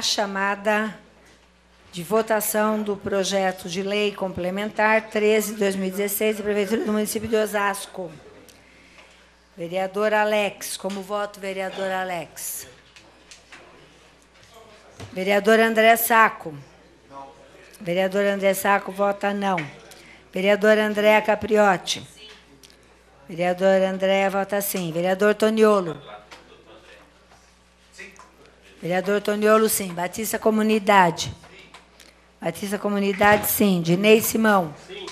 a chamada de votação do projeto de lei complementar 13 de 2016 da Prefeitura do município de Osasco. Vereador Alex, como voto, vereador Alex? Vereador André Saco. Não. Vereador André Saco vota não. Vereador André Capriotti. Sim. Vereador André vota sim. Vereador Toniolo. Vereador Toniolo, sim. Batista Comunidade. Batista Comunidade, sim. Dinei Simão. Sim.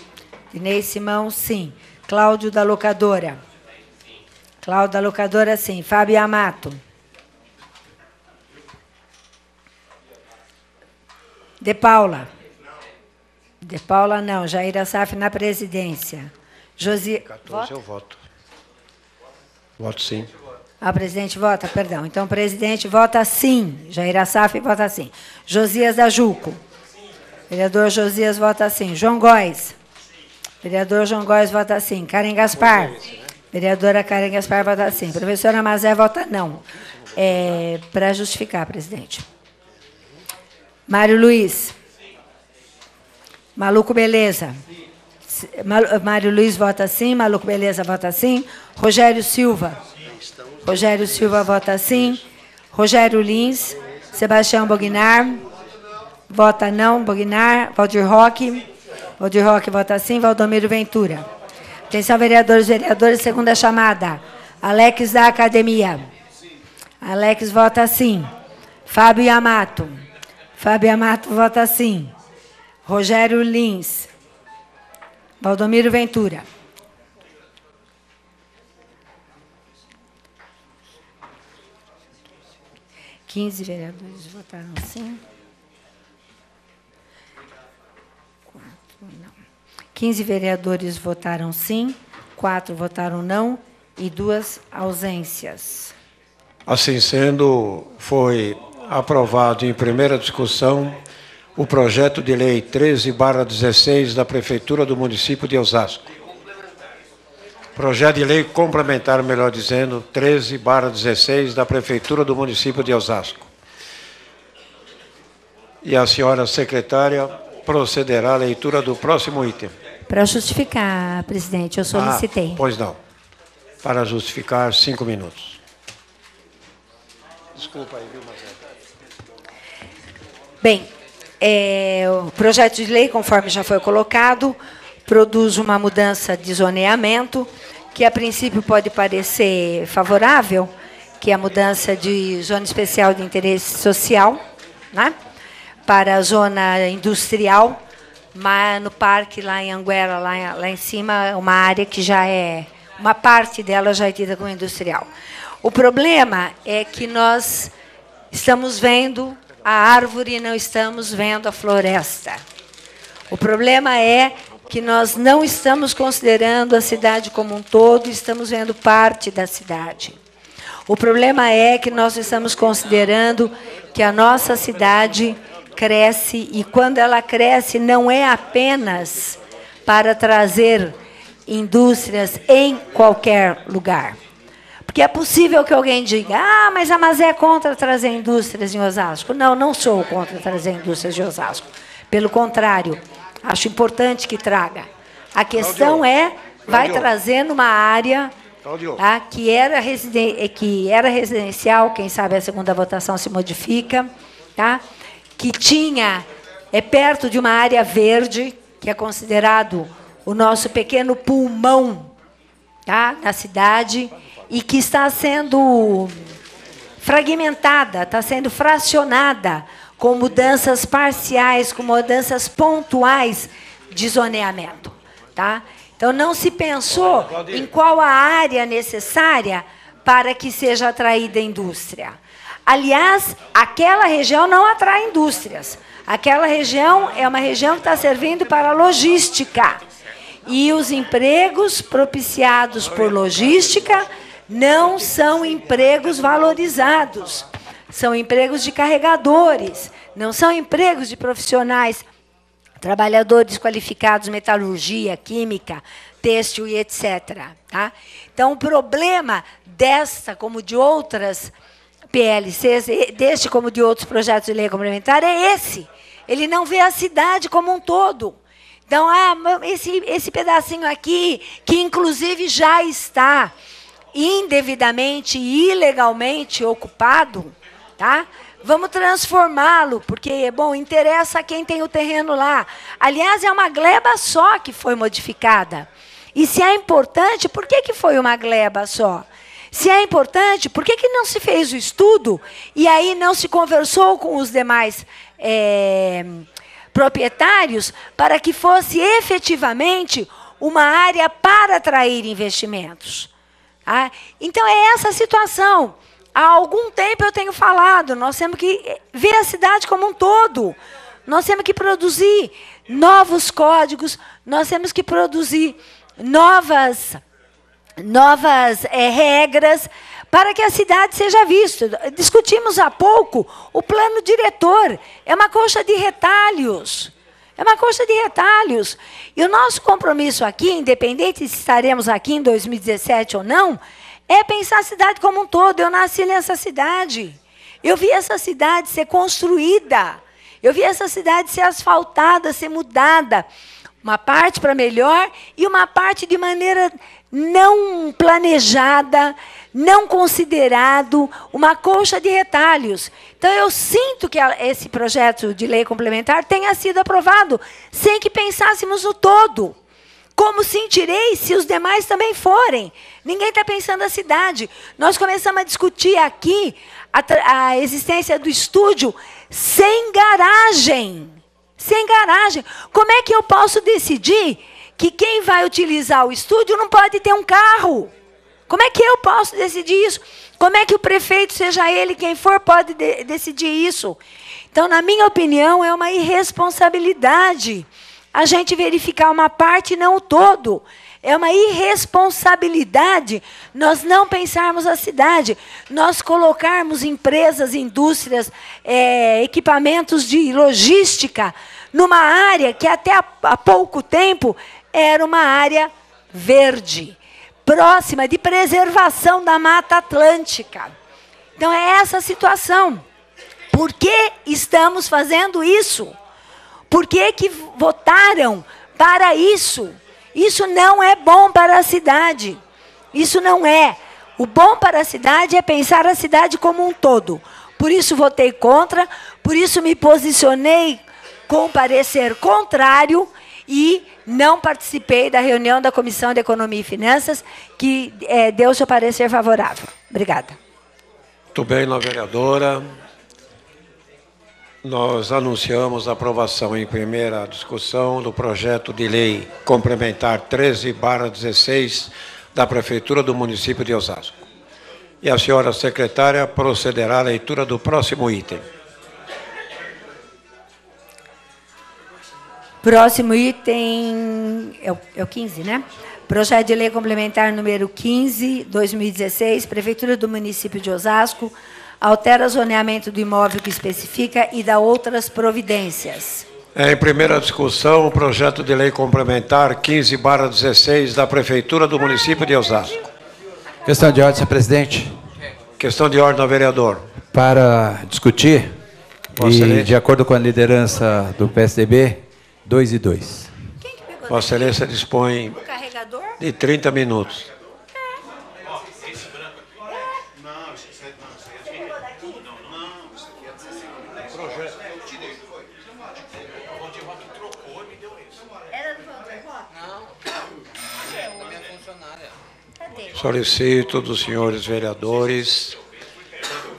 Dinei Simão, sim. Cláudio da Locadora. Sim. Cláudio da Locadora, sim. Fábio Amato. De Paula. De Paula, não. Jair Assaf na presidência. Josi... 14 eu voto. Voto sim. A ah, presidente vota, perdão. Então, o presidente vota sim. Jair Assaf vota sim. Josias da Juco, Vereador Josias vota sim. João Góes. Vereador João Góes vota sim. Karen Gaspar. Vereadora Karen Gaspar vota sim. Professora Mazé vota não. É, Para justificar, presidente. Mário Luiz. Maluco Beleza. Mário Luiz vota sim. Maluco Beleza vota sim. Rogério Silva. Rogério Silva vota sim. Rogério Lins. Sebastião Bognar. Vota não. Bognar. Valdir Roque. Valdir Roque vota sim. Valdomiro Ventura. Atenção, vereadores e vereadores. Segunda chamada. Alex da Academia. Alex vota sim. Fábio Yamato. Fábio Yamato vota sim. Rogério Lins. Valdomiro Ventura. 15 vereadores votaram sim. Quatro, não. 15 vereadores votaram sim, 4 votaram não e duas ausências. Assim sendo, foi aprovado em primeira discussão o projeto de lei 13/16 da prefeitura do município de Osasco. Projeto de Lei Complementar, melhor dizendo, 13-16 da Prefeitura do município de Osasco. E a senhora secretária procederá à leitura do próximo item. Para justificar, presidente, eu solicitei. Ah, pois não. Para justificar, cinco minutos. Desculpa aí, viu, Marcelo? Bem, é, o projeto de lei, conforme já foi colocado, produz uma mudança de zoneamento que a princípio pode parecer favorável, que é a mudança de zona especial de interesse social né, para a zona industrial, mas no parque lá em Anguera, lá, lá em cima, uma área que já é, uma parte dela já é tida como industrial. O problema é que nós estamos vendo a árvore e não estamos vendo a floresta. O problema é que nós não estamos considerando a cidade como um todo, estamos vendo parte da cidade. O problema é que nós estamos considerando que a nossa cidade cresce e quando ela cresce não é apenas para trazer indústrias em qualquer lugar. Porque é possível que alguém diga: "Ah, mas a Mazé é contra trazer indústrias em Osasco". Não, não sou contra trazer indústrias de Osasco. Pelo contrário, Acho importante que traga. A questão é, Claudio, é, vai Claudio. trazendo uma área tá, que, era que era residencial, quem sabe a segunda votação se modifica, tá, que tinha, é perto de uma área verde, que é considerado o nosso pequeno pulmão tá, da cidade, e que está sendo fragmentada, está sendo fracionada com mudanças parciais, com mudanças pontuais de zoneamento. Tá? Então, não se pensou em qual a área necessária para que seja atraída a indústria. Aliás, aquela região não atrai indústrias. Aquela região é uma região que está servindo para logística. E os empregos propiciados por logística não são empregos valorizados. São empregos de carregadores, não são empregos de profissionais, trabalhadores qualificados, metalurgia, química, têxtil e etc. Tá? Então, o problema dessa, como de outras PLCs, deste como de outros projetos de lei complementar, é esse. Ele não vê a cidade como um todo. Então, ah, esse, esse pedacinho aqui, que inclusive já está indevidamente e ilegalmente ocupado, tá? Vamos transformá-lo, porque, bom, interessa quem tem o terreno lá. Aliás, é uma gleba só que foi modificada. E se é importante, por que, que foi uma gleba só? Se é importante, por que, que não se fez o estudo e aí não se conversou com os demais é, proprietários para que fosse efetivamente uma área para atrair investimentos? Tá? Então, é essa a situação. Há algum tempo eu tenho falado, nós temos que ver a cidade como um todo. Nós temos que produzir novos códigos, nós temos que produzir novas, novas é, regras para que a cidade seja vista. Discutimos há pouco o plano diretor. É uma coxa de retalhos. É uma coxa de retalhos. E o nosso compromisso aqui, independente se estaremos aqui em 2017 ou não, é pensar a cidade como um todo. Eu nasci nessa cidade. Eu vi essa cidade ser construída. Eu vi essa cidade ser asfaltada, ser mudada. Uma parte para melhor e uma parte de maneira não planejada, não considerado, uma colcha de retalhos. Então eu sinto que esse projeto de lei complementar tenha sido aprovado sem que pensássemos no todo. Como sentirei se os demais também forem? Ninguém está pensando na cidade. Nós começamos a discutir aqui a, a existência do estúdio sem garagem. Sem garagem. Como é que eu posso decidir que quem vai utilizar o estúdio não pode ter um carro? Como é que eu posso decidir isso? Como é que o prefeito, seja ele quem for, pode de decidir isso? Então, na minha opinião, é uma irresponsabilidade a gente verificar uma parte e não o todo. É uma irresponsabilidade nós não pensarmos a cidade, nós colocarmos empresas, indústrias, é, equipamentos de logística numa área que até há pouco tempo era uma área verde, próxima de preservação da Mata Atlântica. Então é essa a situação. Por que estamos fazendo isso? Por que, que votaram para isso? Isso não é bom para a cidade. Isso não é. O bom para a cidade é pensar a cidade como um todo. Por isso votei contra, por isso me posicionei com parecer contrário e não participei da reunião da Comissão de Economia e Finanças, que é, deu seu parecer favorável. Obrigada. Muito bem, não, vereadora nós anunciamos a aprovação em primeira discussão do projeto de lei complementar 13/16 da prefeitura do município de Osasco. E a senhora secretária procederá à leitura do próximo item. Próximo item é o, é o 15, né? Projeto de lei complementar número 15, 2016, Prefeitura do município de Osasco altera o zoneamento do imóvel que especifica e dá outras providências. É, em primeira discussão, o projeto de lei complementar 15/16 da Prefeitura do município de Osasco. Questão de ordem, senhor presidente. Questão de ordem, vereador. Para discutir, e, de acordo com a liderança do PSDB, 2 e 2. Vossa Excelência dispõe de 30 minutos. Solicito dos senhores vereadores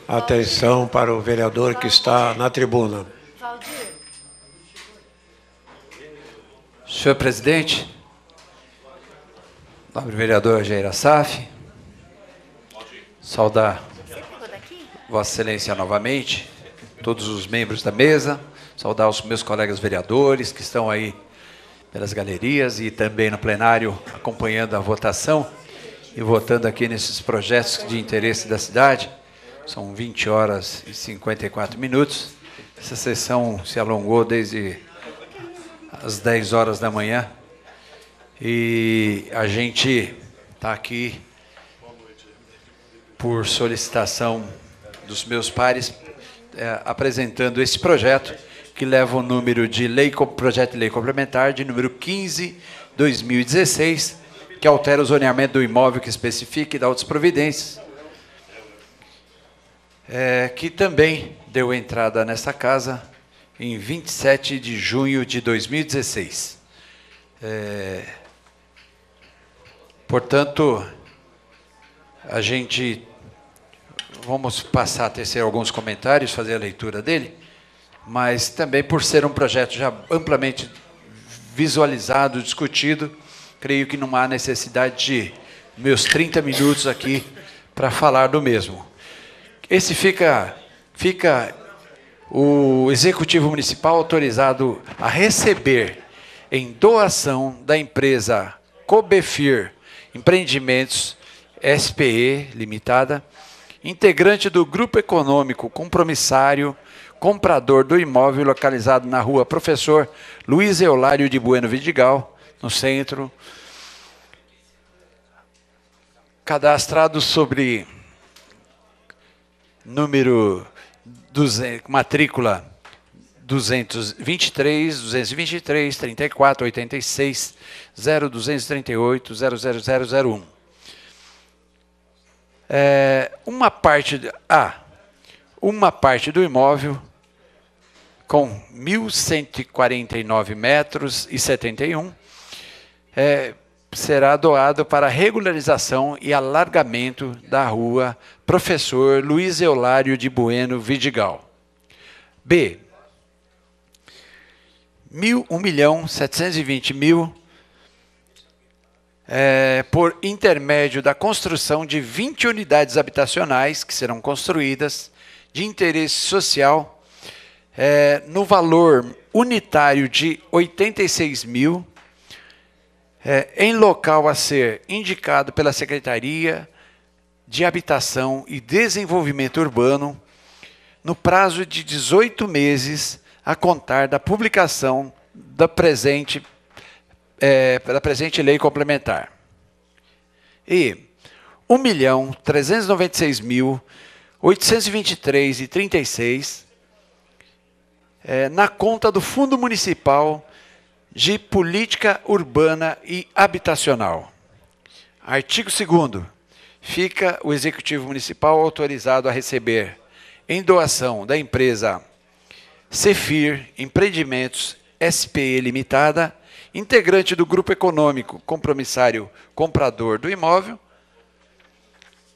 atenção para o vereador que está na tribuna. Senhor presidente, nobre vereador Jair Assaf, saudar Vossa Excelência novamente, todos os membros da mesa, saudar os meus colegas vereadores que estão aí pelas galerias e também no plenário acompanhando a votação e votando aqui nesses projetos de interesse da cidade. São 20 horas e 54 minutos. Essa sessão se alongou desde as 10 horas da manhã. E a gente está aqui por solicitação dos meus pares, é, apresentando esse projeto que leva o número de lei, projeto de lei complementar de número 15, 2016, que altera o zoneamento do imóvel que especifica e dá outras providências. É, que também deu entrada nesta casa em 27 de junho de 2016. É, portanto, a gente. Vamos passar a tecer alguns comentários, fazer a leitura dele, mas também por ser um projeto já amplamente visualizado, discutido creio que não há necessidade de meus 30 minutos aqui para falar do mesmo. Esse fica, fica o executivo municipal autorizado a receber em doação da empresa Cobefir Empreendimentos SPE Limitada, integrante do grupo econômico compromissário, comprador do imóvel localizado na rua Professor Luiz Eulário de Bueno Vidigal, no centro, cadastrado sobre número, 200, matrícula 223, 223, 34, 86, 0238, 00001. É, uma parte, ah, uma parte do imóvel com 1.149 metros e 71 é, será doado para regularização e alargamento da rua Professor Luiz Eulário de Bueno Vidigal. B. Mil, um milhão 720 mil é, por intermédio da construção de 20 unidades habitacionais que serão construídas de interesse social é, no valor unitário de 86 mil é, em local a ser indicado pela Secretaria de Habitação e Desenvolvimento Urbano, no prazo de 18 meses a contar da publicação da presente, é, da presente lei complementar. E 1.396.823,36 é, na conta do Fundo Municipal de Política Urbana e Habitacional. Artigo 2 Fica o Executivo Municipal autorizado a receber em doação da empresa Cefir Empreendimentos SPE Limitada, integrante do grupo econômico compromissário comprador do imóvel,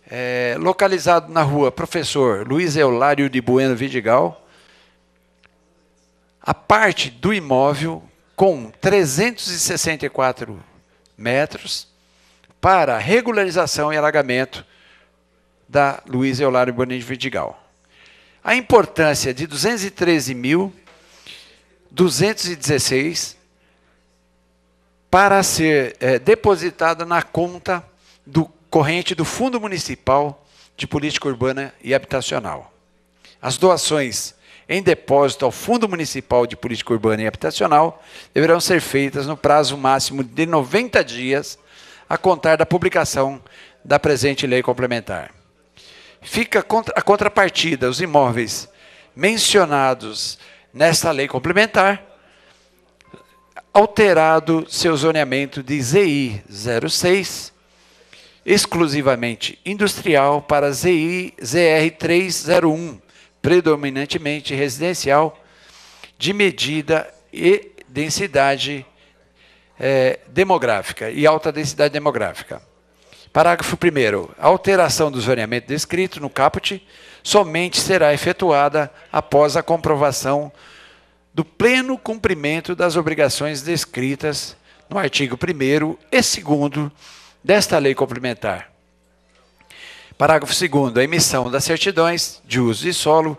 é, localizado na rua Professor Luiz Eulário de Bueno Vidigal, a parte do imóvel com 364 metros para regularização e alagamento da Luiz Eulário de Vidigal. A importância de 213.216 para ser é, depositada na conta do corrente do Fundo Municipal de Política Urbana e Habitacional. As doações em depósito ao Fundo Municipal de Política Urbana e Habitacional deverão ser feitas no prazo máximo de 90 dias a contar da publicação da presente lei complementar. Fica a contrapartida, os imóveis mencionados nesta lei complementar, alterado seu zoneamento de ZI 06, exclusivamente industrial, para ZI ZR301, predominantemente residencial, de medida e densidade é, demográfica e alta densidade demográfica. Parágrafo 1. A alteração do zoneamento descrito no caput somente será efetuada após a comprovação do pleno cumprimento das obrigações descritas no artigo 1 e 2 desta lei complementar. Parágrafo 2. A emissão das certidões de uso de solo,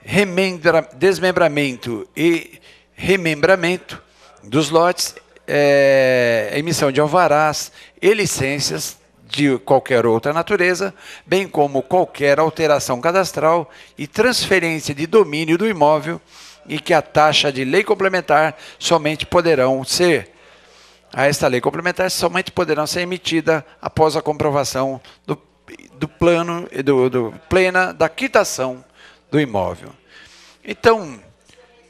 remembra, desmembramento e remembramento dos lotes, é, emissão de alvarás e licenças de qualquer outra natureza, bem como qualquer alteração cadastral e transferência de domínio do imóvel, e que a taxa de lei complementar somente poderão ser a esta lei complementar somente poderão ser emitida após a comprovação do do plano do, do plena da quitação do imóvel. Então,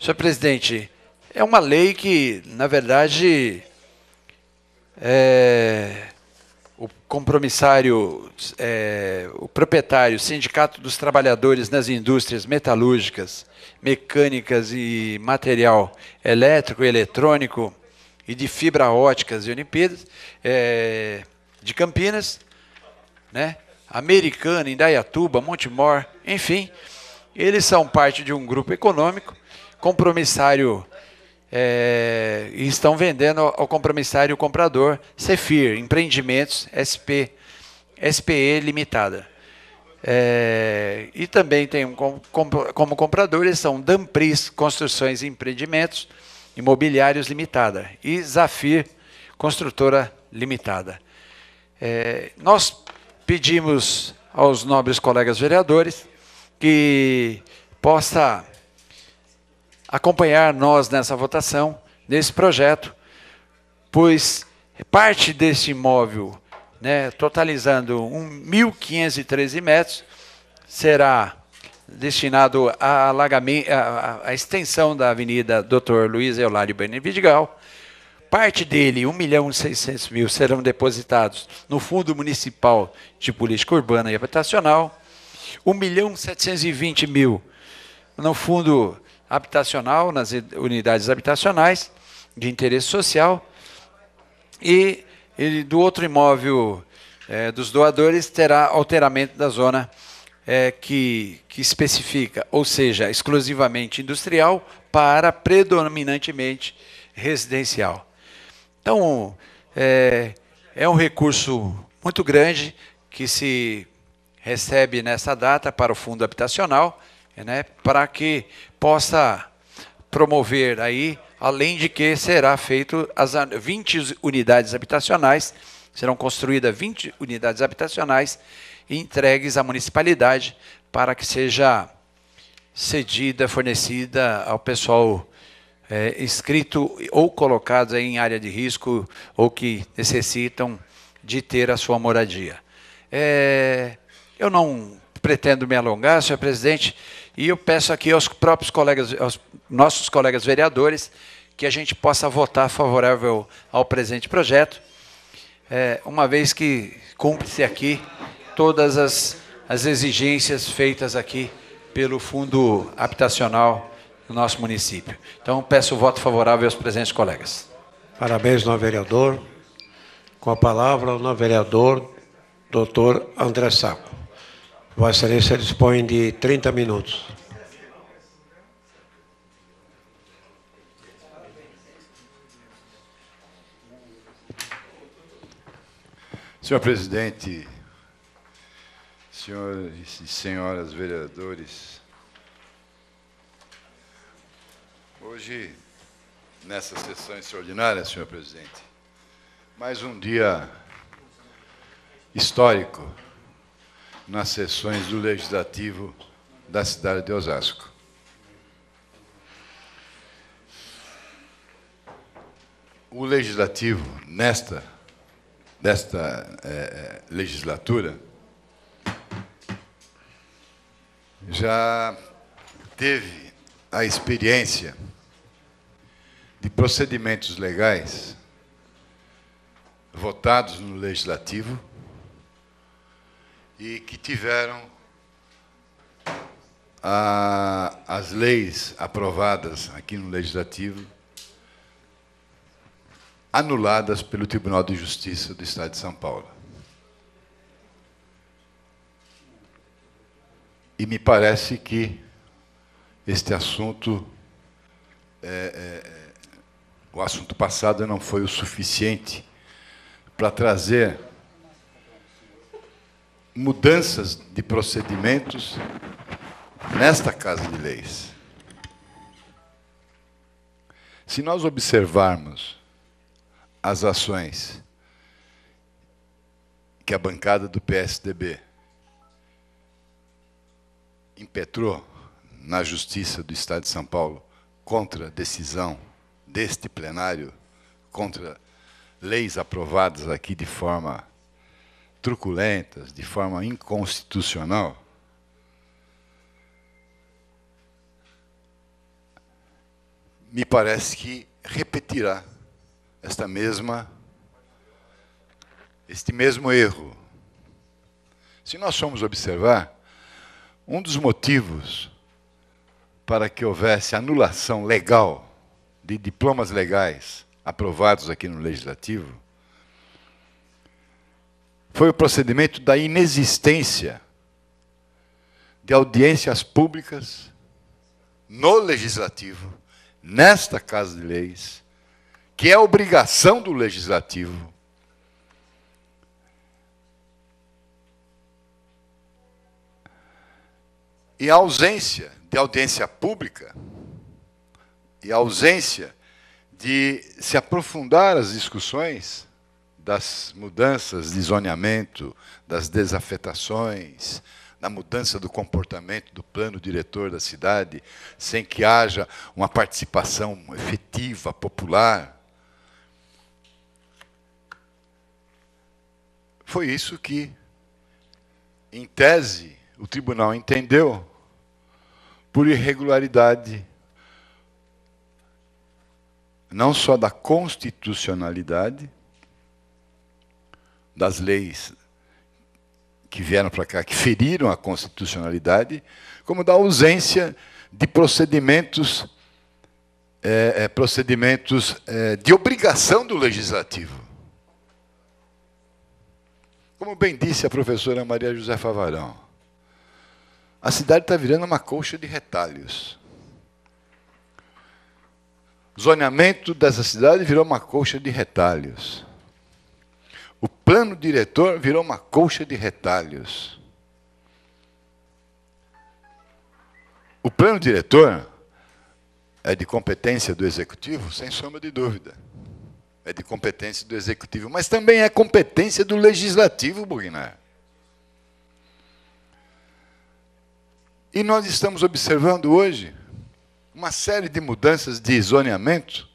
senhor presidente, é uma lei que, na verdade, é, o compromissário, é, o proprietário, o Sindicato dos Trabalhadores nas Indústrias Metalúrgicas, Mecânicas e Material Elétrico e Eletrônico e de Fibra Óticas e Olimpíadas, é, de Campinas, né? Americana, Indaiatuba, Montemor, enfim, eles são parte de um grupo econômico compromissário é, e estão vendendo ao compromissário comprador Cefir Empreendimentos SP SPE Limitada. É, e também tem um, como compradores são Dampris Construções e Empreendimentos Imobiliários Limitada e Zafir Construtora Limitada. É, nós pedimos aos nobres colegas vereadores que possa acompanhar nós nessa votação, nesse projeto, pois parte desse imóvel, né, totalizando 1.513 metros, será destinado à, a, a extensão da Avenida Dr. Luiz Eulário Benevidigal, Parte dele, 1 milhão e 600 mil, serão depositados no Fundo Municipal de Política Urbana e Habitacional, 1 milhão e 720 mil no Fundo Habitacional, nas unidades habitacionais de interesse social, e, do outro imóvel é, dos doadores terá alteramento da zona é, que, que especifica, ou seja, exclusivamente industrial para predominantemente residencial. Então, é, é um recurso muito grande que se recebe nessa data para o fundo habitacional, né, para que possa promover aí, além de que será feito as 20 unidades habitacionais, serão construídas 20 unidades habitacionais e entregues à municipalidade para que seja cedida, fornecida ao pessoal é, escrito ou colocados em área de risco ou que necessitam de ter a sua moradia. É, eu não pretendo me alongar, senhor presidente, e eu peço aqui aos próprios colegas, aos nossos colegas vereadores, que a gente possa votar favorável ao presente projeto, é, uma vez que cumpre-se aqui todas as, as exigências feitas aqui pelo Fundo Habitacional no nosso município. Então, peço o voto favorável aos presentes colegas. Parabéns, novo vereador. Com a palavra, o novo vereador, doutor André Saco. Vossa Excelência dispõe de 30 minutos. Senhor presidente, senhores e senhoras vereadores, Hoje, nessa sessão extraordinária, senhor presidente, mais um dia histórico nas sessões do Legislativo da cidade de Osasco. O Legislativo, nesta desta é, é legislatura, já teve a experiência de procedimentos legais votados no Legislativo e que tiveram a, as leis aprovadas aqui no Legislativo anuladas pelo Tribunal de Justiça do Estado de São Paulo. E me parece que este assunto é, é, o assunto passado não foi o suficiente para trazer mudanças de procedimentos nesta Casa de Leis. Se nós observarmos as ações que a bancada do PSDB impetrou na Justiça do Estado de São Paulo contra a decisão deste plenário contra leis aprovadas aqui de forma truculentas, de forma inconstitucional, me parece que repetirá esta mesma este mesmo erro. Se nós formos observar, um dos motivos para que houvesse anulação legal de diplomas legais aprovados aqui no Legislativo foi o procedimento da inexistência de audiências públicas no Legislativo, nesta Casa de Leis, que é obrigação do Legislativo. E a ausência de audiência pública e a ausência de se aprofundar as discussões das mudanças de zoneamento, das desafetações, da mudança do comportamento do plano diretor da cidade, sem que haja uma participação efetiva, popular. Foi isso que, em tese, o tribunal entendeu por irregularidade não só da constitucionalidade das leis que vieram para cá, que feriram a constitucionalidade, como da ausência de procedimentos, é, é, procedimentos é, de obrigação do legislativo. Como bem disse a professora Maria José Favarão, a cidade está virando uma colcha de retalhos zoneamento dessa cidade virou uma colcha de retalhos. O plano diretor virou uma colcha de retalhos. O plano diretor é de competência do executivo, sem sombra de dúvida. É de competência do executivo, mas também é competência do legislativo, Bugnar. E nós estamos observando hoje uma série de mudanças de zoneamento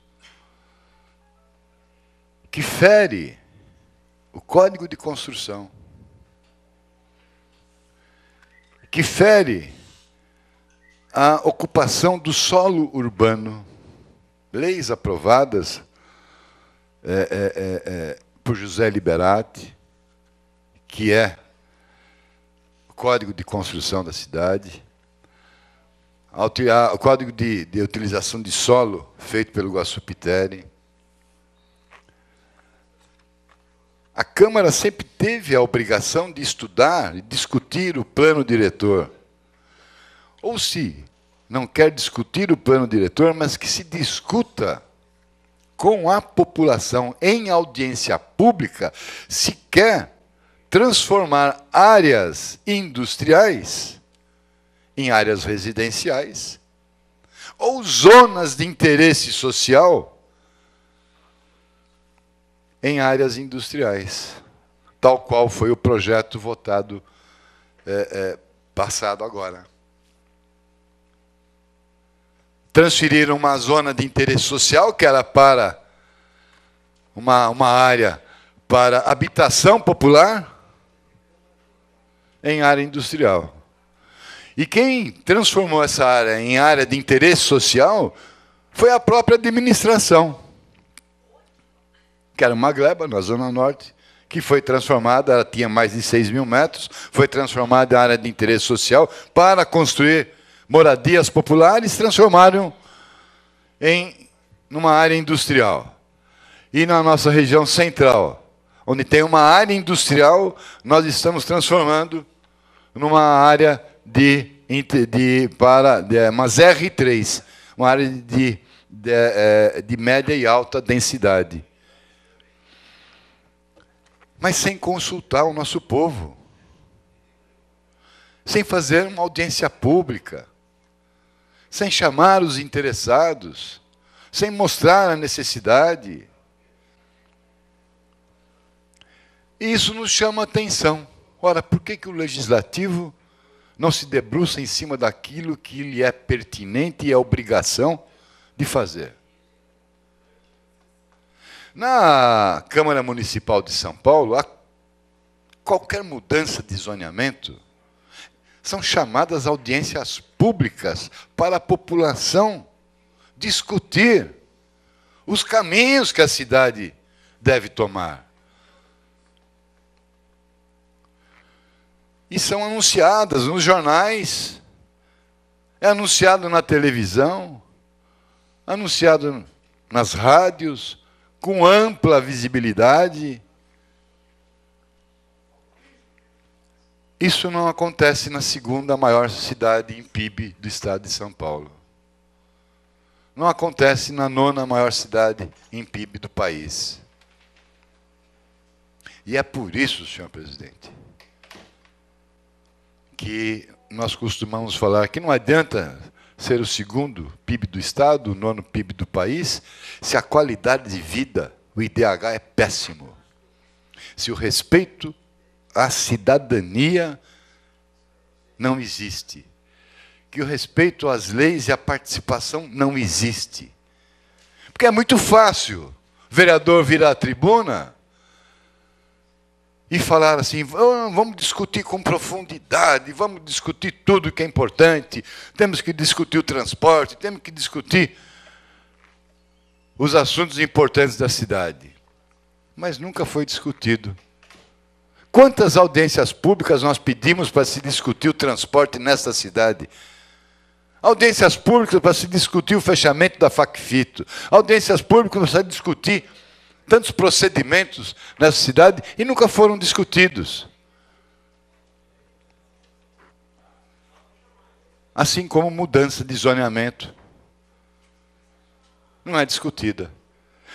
que fere o código de construção, que fere a ocupação do solo urbano, leis aprovadas é, é, é, é por José Liberati, que é o Código de Construção da Cidade, o código de, de utilização de solo feito pelo Guaçupiteri. A Câmara sempre teve a obrigação de estudar e discutir o plano diretor. Ou se não quer discutir o plano diretor, mas que se discuta com a população em audiência pública, se quer transformar áreas industriais em áreas residenciais ou zonas de interesse social em áreas industriais, tal qual foi o projeto votado é, é, passado agora. Transferiram uma zona de interesse social, que era para uma, uma área para habitação popular, em área industrial. E quem transformou essa área em área de interesse social foi a própria administração, que era uma gleba na Zona Norte, que foi transformada, ela tinha mais de 6 mil metros, foi transformada em área de interesse social para construir moradias populares, transformaram em numa área industrial. E na nossa região central, onde tem uma área industrial, nós estamos transformando numa área de, de, para, de, é, mas R3, uma área de, de, é, de média e alta densidade. Mas sem consultar o nosso povo, sem fazer uma audiência pública, sem chamar os interessados, sem mostrar a necessidade. E isso nos chama a atenção. Ora, por que, que o legislativo não se debruça em cima daquilo que lhe é pertinente e é obrigação de fazer. Na Câmara Municipal de São Paulo, a qualquer mudança de zoneamento são chamadas audiências públicas para a população discutir os caminhos que a cidade deve tomar. e são anunciadas nos jornais, é anunciado na televisão, anunciado nas rádios, com ampla visibilidade. Isso não acontece na segunda maior cidade em PIB do estado de São Paulo. Não acontece na nona maior cidade em PIB do país. E é por isso, senhor presidente, que nós costumamos falar que não adianta ser o segundo PIB do Estado, o nono PIB do país, se a qualidade de vida, o IDH, é péssimo. Se o respeito à cidadania não existe. Que o respeito às leis e à participação não existe. Porque é muito fácil o vereador virar a tribuna e falar assim: vamos discutir com profundidade, vamos discutir tudo que é importante, temos que discutir o transporte, temos que discutir os assuntos importantes da cidade. Mas nunca foi discutido. Quantas audiências públicas nós pedimos para se discutir o transporte nesta cidade? Audiências públicas para se discutir o fechamento da Facfito. Audiências públicas para se discutir tantos procedimentos nessa cidade e nunca foram discutidos. Assim como mudança de zoneamento. Não é discutida.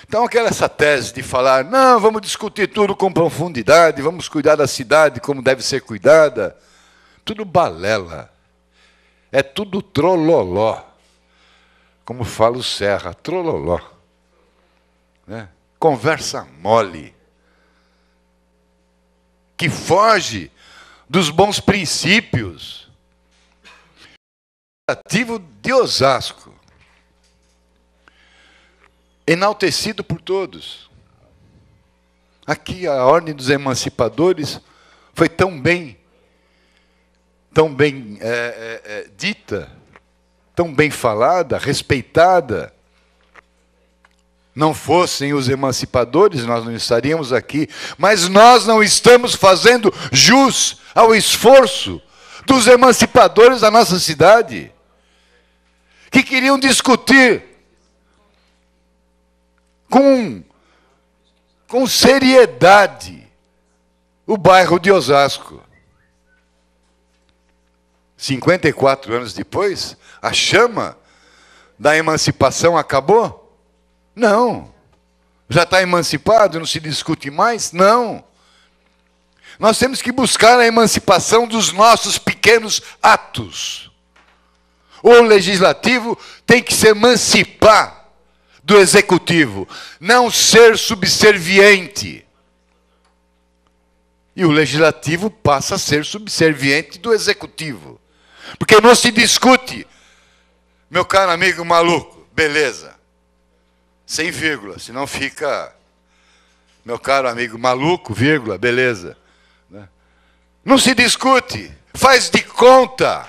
Então, aquela essa tese de falar, não, vamos discutir tudo com profundidade, vamos cuidar da cidade como deve ser cuidada, tudo balela. É tudo trololó. Como fala o Serra, trololó. Né? conversa mole, que foge dos bons princípios. Ativo de Osasco, enaltecido por todos. Aqui a Ordem dos Emancipadores foi tão bem, tão bem é, é, dita, tão bem falada, respeitada não fossem os emancipadores, nós não estaríamos aqui, mas nós não estamos fazendo jus ao esforço dos emancipadores da nossa cidade, que queriam discutir com, com seriedade o bairro de Osasco. 54 anos depois, a chama da emancipação acabou? Não. Já está emancipado, não se discute mais? Não. Nós temos que buscar a emancipação dos nossos pequenos atos. O legislativo tem que se emancipar do executivo, não ser subserviente. E o legislativo passa a ser subserviente do executivo. Porque não se discute, meu caro amigo maluco, beleza. Sem vírgula, senão fica, meu caro amigo, maluco, vírgula, beleza. Né? Não se discute, faz de conta.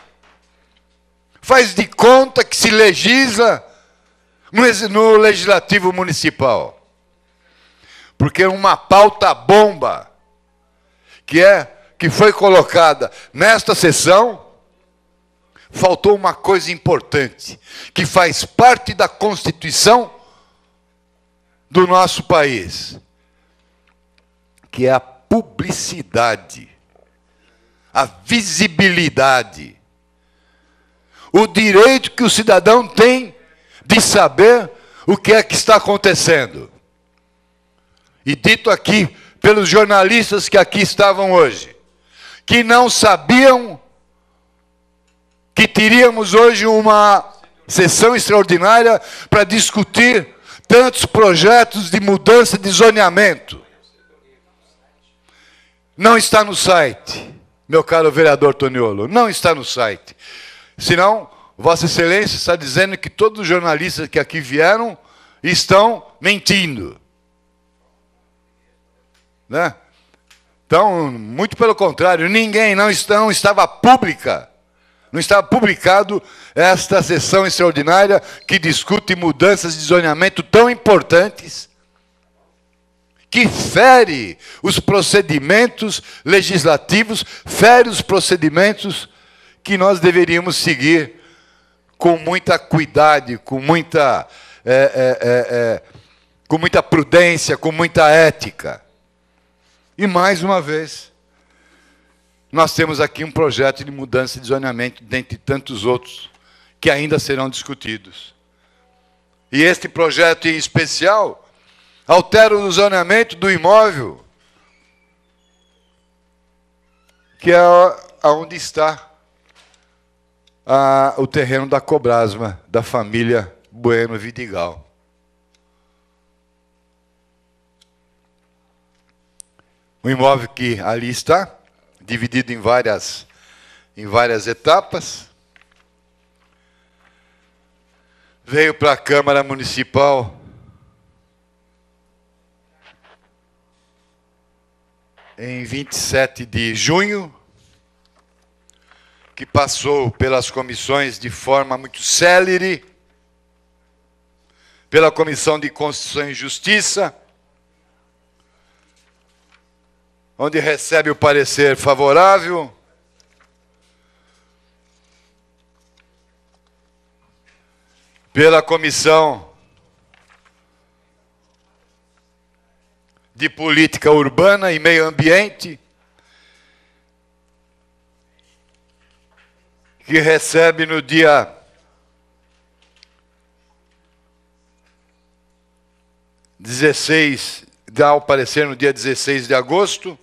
Faz de conta que se legisla no legislativo municipal. Porque uma pauta bomba que é que foi colocada nesta sessão, faltou uma coisa importante, que faz parte da Constituição do nosso país, que é a publicidade, a visibilidade, o direito que o cidadão tem de saber o que é que está acontecendo. E dito aqui pelos jornalistas que aqui estavam hoje, que não sabiam que teríamos hoje uma sessão extraordinária para discutir tantos projetos de mudança de zoneamento. Não está no site, meu caro vereador Toniolo, não está no site. Senão, Vossa Excelência está dizendo que todos os jornalistas que aqui vieram estão mentindo. Né? Então, muito pelo contrário, ninguém não, está, não estava pública não estava publicado esta sessão extraordinária que discute mudanças de zoneamento tão importantes que fere os procedimentos legislativos, fere os procedimentos que nós deveríamos seguir com muita cuidado, com muita, é, é, é, com muita prudência, com muita ética. E mais uma vez, nós temos aqui um projeto de mudança de zoneamento, dentre tantos outros, que ainda serão discutidos. E este projeto em especial altera o zoneamento do imóvel, que é onde está a, o terreno da Cobrasma, da família Bueno Vidigal. O imóvel que ali está dividido em várias, em várias etapas. Veio para a Câmara Municipal. Em 27 de junho, que passou pelas comissões de forma muito célere, pela Comissão de Constituição e Justiça, onde recebe o parecer favorável. Pela Comissão de Política Urbana e Meio Ambiente, que recebe no dia 16, dá o parecer no dia 16 de agosto.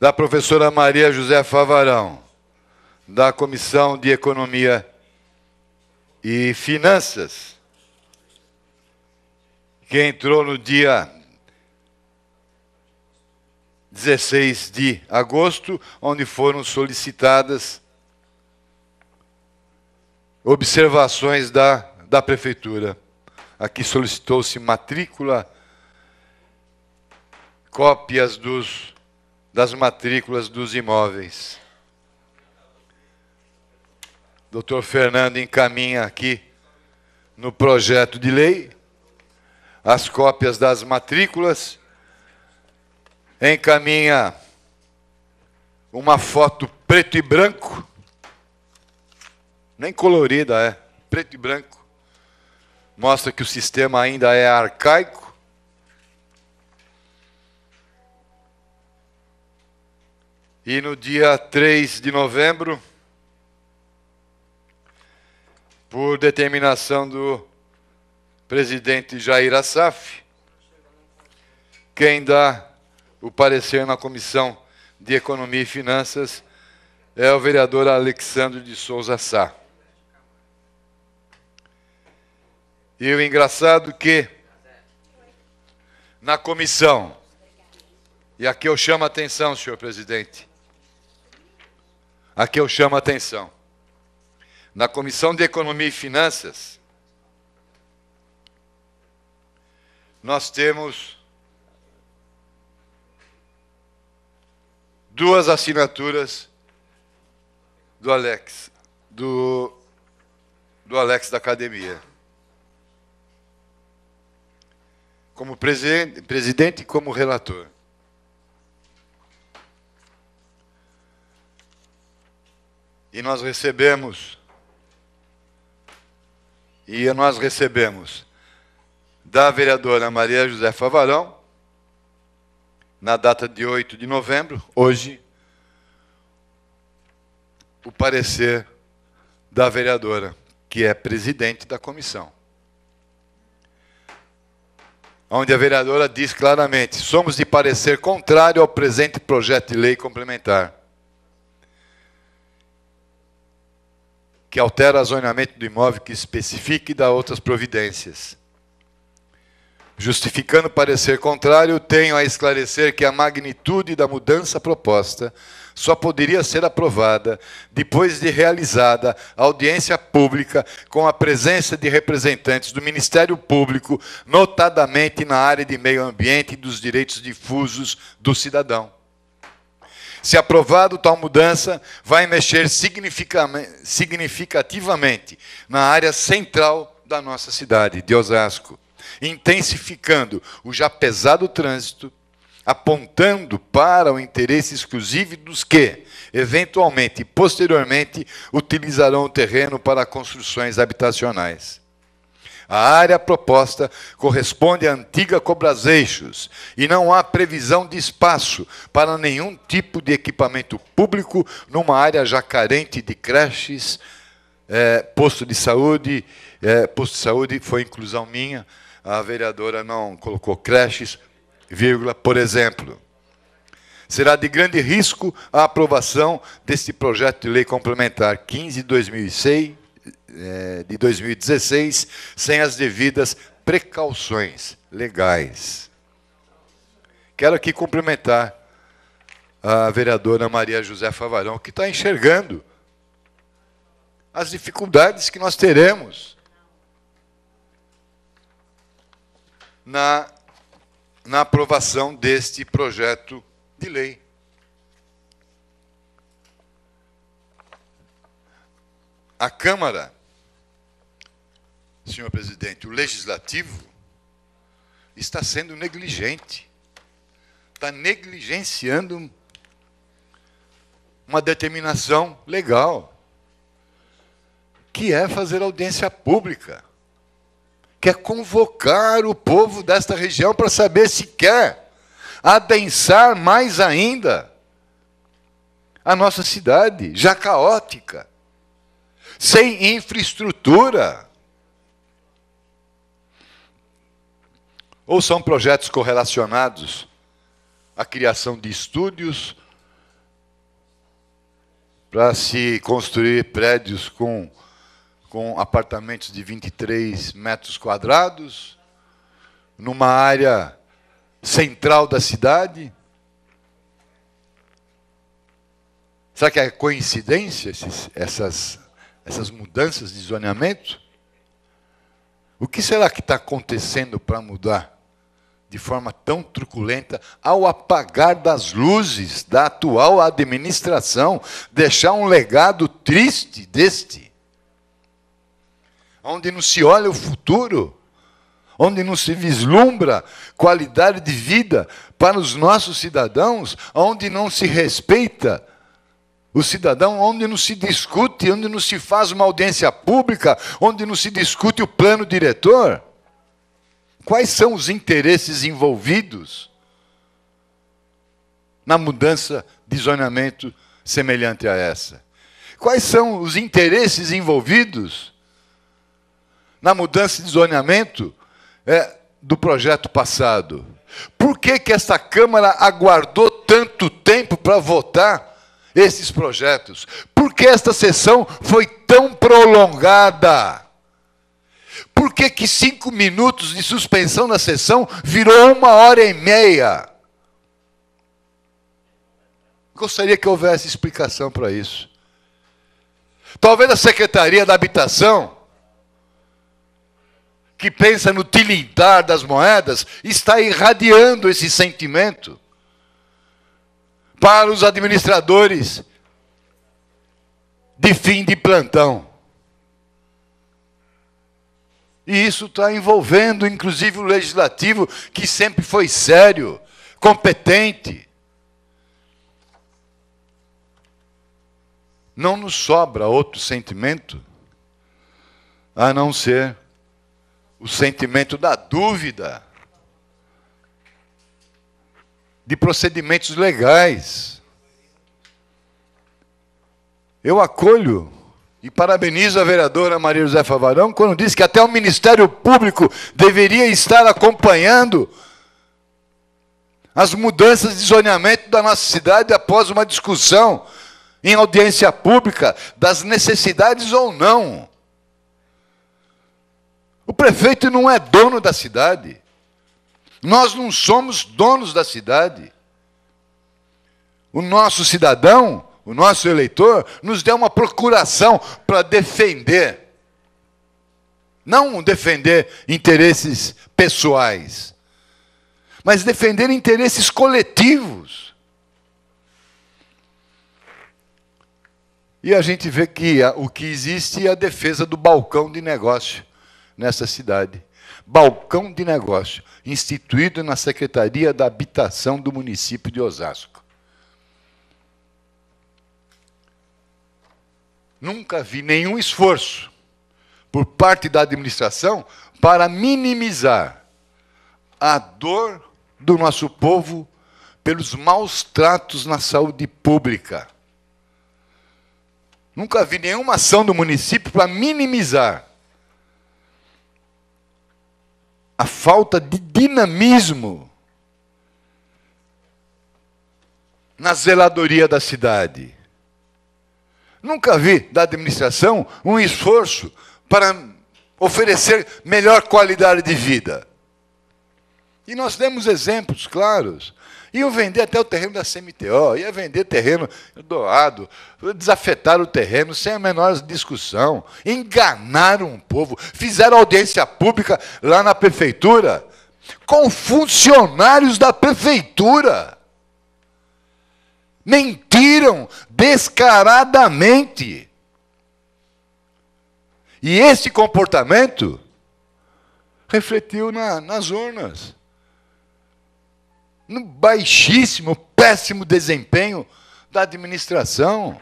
da professora Maria José Favarão, da Comissão de Economia e Finanças, que entrou no dia 16 de agosto, onde foram solicitadas observações da, da Prefeitura. Aqui solicitou-se matrícula, cópias dos das matrículas dos imóveis. Doutor Fernando encaminha aqui no projeto de lei as cópias das matrículas, encaminha uma foto preto e branco, nem colorida é, preto e branco, mostra que o sistema ainda é arcaico, E no dia 3 de novembro, por determinação do presidente Jair Assaf, quem dá o parecer na Comissão de Economia e Finanças é o vereador Alexandre de Souza Sá. E o engraçado que na comissão, e aqui eu chamo a atenção, senhor presidente, a que eu chamo a atenção. Na Comissão de Economia e Finanças, nós temos duas assinaturas do Alex, do, do Alex da academia. Como presidente, presidente e como relator. E nós recebemos. E nós recebemos da vereadora Maria José Favarão, na data de 8 de novembro, hoje, o parecer da vereadora, que é presidente da comissão. Onde a vereadora diz claramente: somos de parecer contrário ao presente projeto de lei complementar que altera o zoneamento do imóvel, que especifica e dá outras providências. Justificando parecer contrário, tenho a esclarecer que a magnitude da mudança proposta só poderia ser aprovada depois de realizada a audiência pública com a presença de representantes do Ministério Público, notadamente na área de meio ambiente e dos direitos difusos do cidadão. Se aprovado tal mudança, vai mexer significativamente na área central da nossa cidade, de Osasco, intensificando o já pesado trânsito, apontando para o interesse exclusivo dos que, eventualmente e posteriormente, utilizarão o terreno para construções habitacionais. A área proposta corresponde à antiga Cobraseixos e não há previsão de espaço para nenhum tipo de equipamento público numa área já carente de creches, é, posto de saúde. É, posto de saúde foi inclusão minha, a vereadora não colocou creches, vírgula, por exemplo. Será de grande risco a aprovação deste projeto de lei complementar 15 2006 eh, de 2016 sem as devidas precauções legais. Quero aqui cumprimentar a vereadora Maria José Favarão, que está enxergando as dificuldades que nós teremos na, na aprovação deste projeto de lei. A Câmara senhor presidente, o legislativo está sendo negligente, está negligenciando uma determinação legal, que é fazer audiência pública, que é convocar o povo desta região para saber se quer adensar mais ainda a nossa cidade, já caótica, sem infraestrutura Ou são projetos correlacionados à criação de estúdios para se construir prédios com, com apartamentos de 23 metros quadrados, numa área central da cidade. Será que é coincidência esses, essas, essas mudanças de zoneamento? O que será que está acontecendo para mudar? de forma tão truculenta, ao apagar das luzes da atual administração, deixar um legado triste deste, onde não se olha o futuro, onde não se vislumbra qualidade de vida para os nossos cidadãos, onde não se respeita o cidadão, onde não se discute, onde não se faz uma audiência pública, onde não se discute o plano diretor. Quais são os interesses envolvidos na mudança de zonamento semelhante a essa? Quais são os interesses envolvidos na mudança de zonamento é, do projeto passado? Por que, que essa Câmara aguardou tanto tempo para votar esses projetos? Por que esta sessão foi tão prolongada? por que, que cinco minutos de suspensão na sessão virou uma hora e meia? Gostaria que houvesse explicação para isso. Talvez a Secretaria da Habitação, que pensa no tilintar das moedas, está irradiando esse sentimento para os administradores de fim de plantão. E isso está envolvendo, inclusive, o legislativo, que sempre foi sério, competente. Não nos sobra outro sentimento a não ser o sentimento da dúvida de procedimentos legais. Eu acolho e parabenizo a vereadora Maria José Favarão quando disse que até o Ministério Público deveria estar acompanhando as mudanças de zoneamento da nossa cidade após uma discussão em audiência pública das necessidades ou não. O prefeito não é dono da cidade. Nós não somos donos da cidade. O nosso cidadão o nosso eleitor, nos dê uma procuração para defender. Não defender interesses pessoais, mas defender interesses coletivos. E a gente vê que o que existe é a defesa do balcão de negócio nessa cidade. Balcão de negócio, instituído na Secretaria da Habitação do município de Osasco. Nunca vi nenhum esforço por parte da administração para minimizar a dor do nosso povo pelos maus tratos na saúde pública. Nunca vi nenhuma ação do município para minimizar a falta de dinamismo na zeladoria da cidade. Nunca vi da administração um esforço para oferecer melhor qualidade de vida. E nós temos exemplos claros. Iam vender até o terreno da CMTO, ia vender terreno doado, desafetaram o terreno sem a menor discussão, enganaram o povo, fizeram audiência pública lá na prefeitura, com funcionários da prefeitura. Mentiram descaradamente. E esse comportamento refletiu na, nas urnas. No baixíssimo, péssimo desempenho da administração.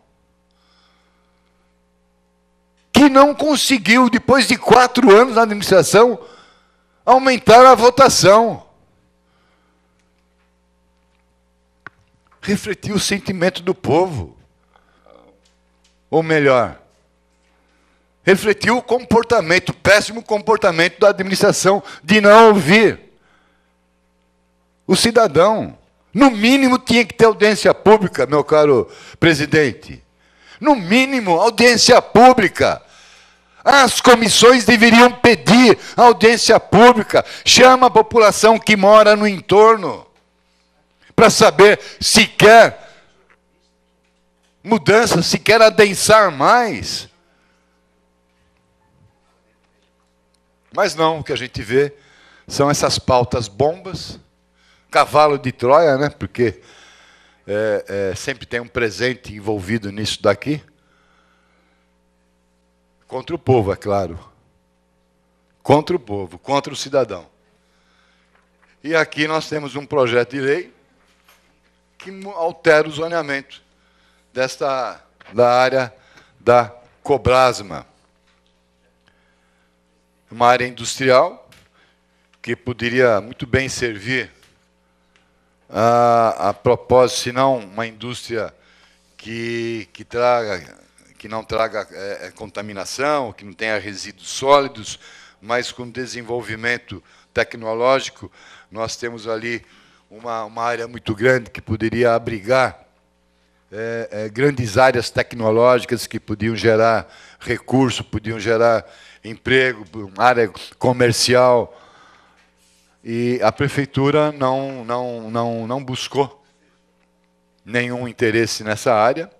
Que não conseguiu, depois de quatro anos na administração, aumentar a votação. refletir o sentimento do povo. Ou melhor, refletiu o comportamento, o péssimo comportamento da administração de não ouvir. O cidadão, no mínimo, tinha que ter audiência pública, meu caro presidente. No mínimo, audiência pública. As comissões deveriam pedir audiência pública. Chama a população que mora no entorno para saber se quer mudança, se quer adensar mais. Mas não, o que a gente vê são essas pautas bombas, cavalo de Troia, né? Porque é, é, sempre tem um presente envolvido nisso daqui. Contra o povo, é claro. Contra o povo, contra o cidadão. E aqui nós temos um projeto de lei que altera o zoneamento desta, da área da Cobrasma. Uma área industrial que poderia muito bem servir a, a propósito, se não uma indústria que, que traga que não traga é, é contaminação, que não tenha resíduos sólidos, mas com desenvolvimento tecnológico, nós temos ali uma, uma área muito grande que poderia abrigar é, é, grandes áreas tecnológicas que podiam gerar recurso, podiam gerar emprego, uma área comercial. E a prefeitura não, não, não, não buscou nenhum interesse nessa área.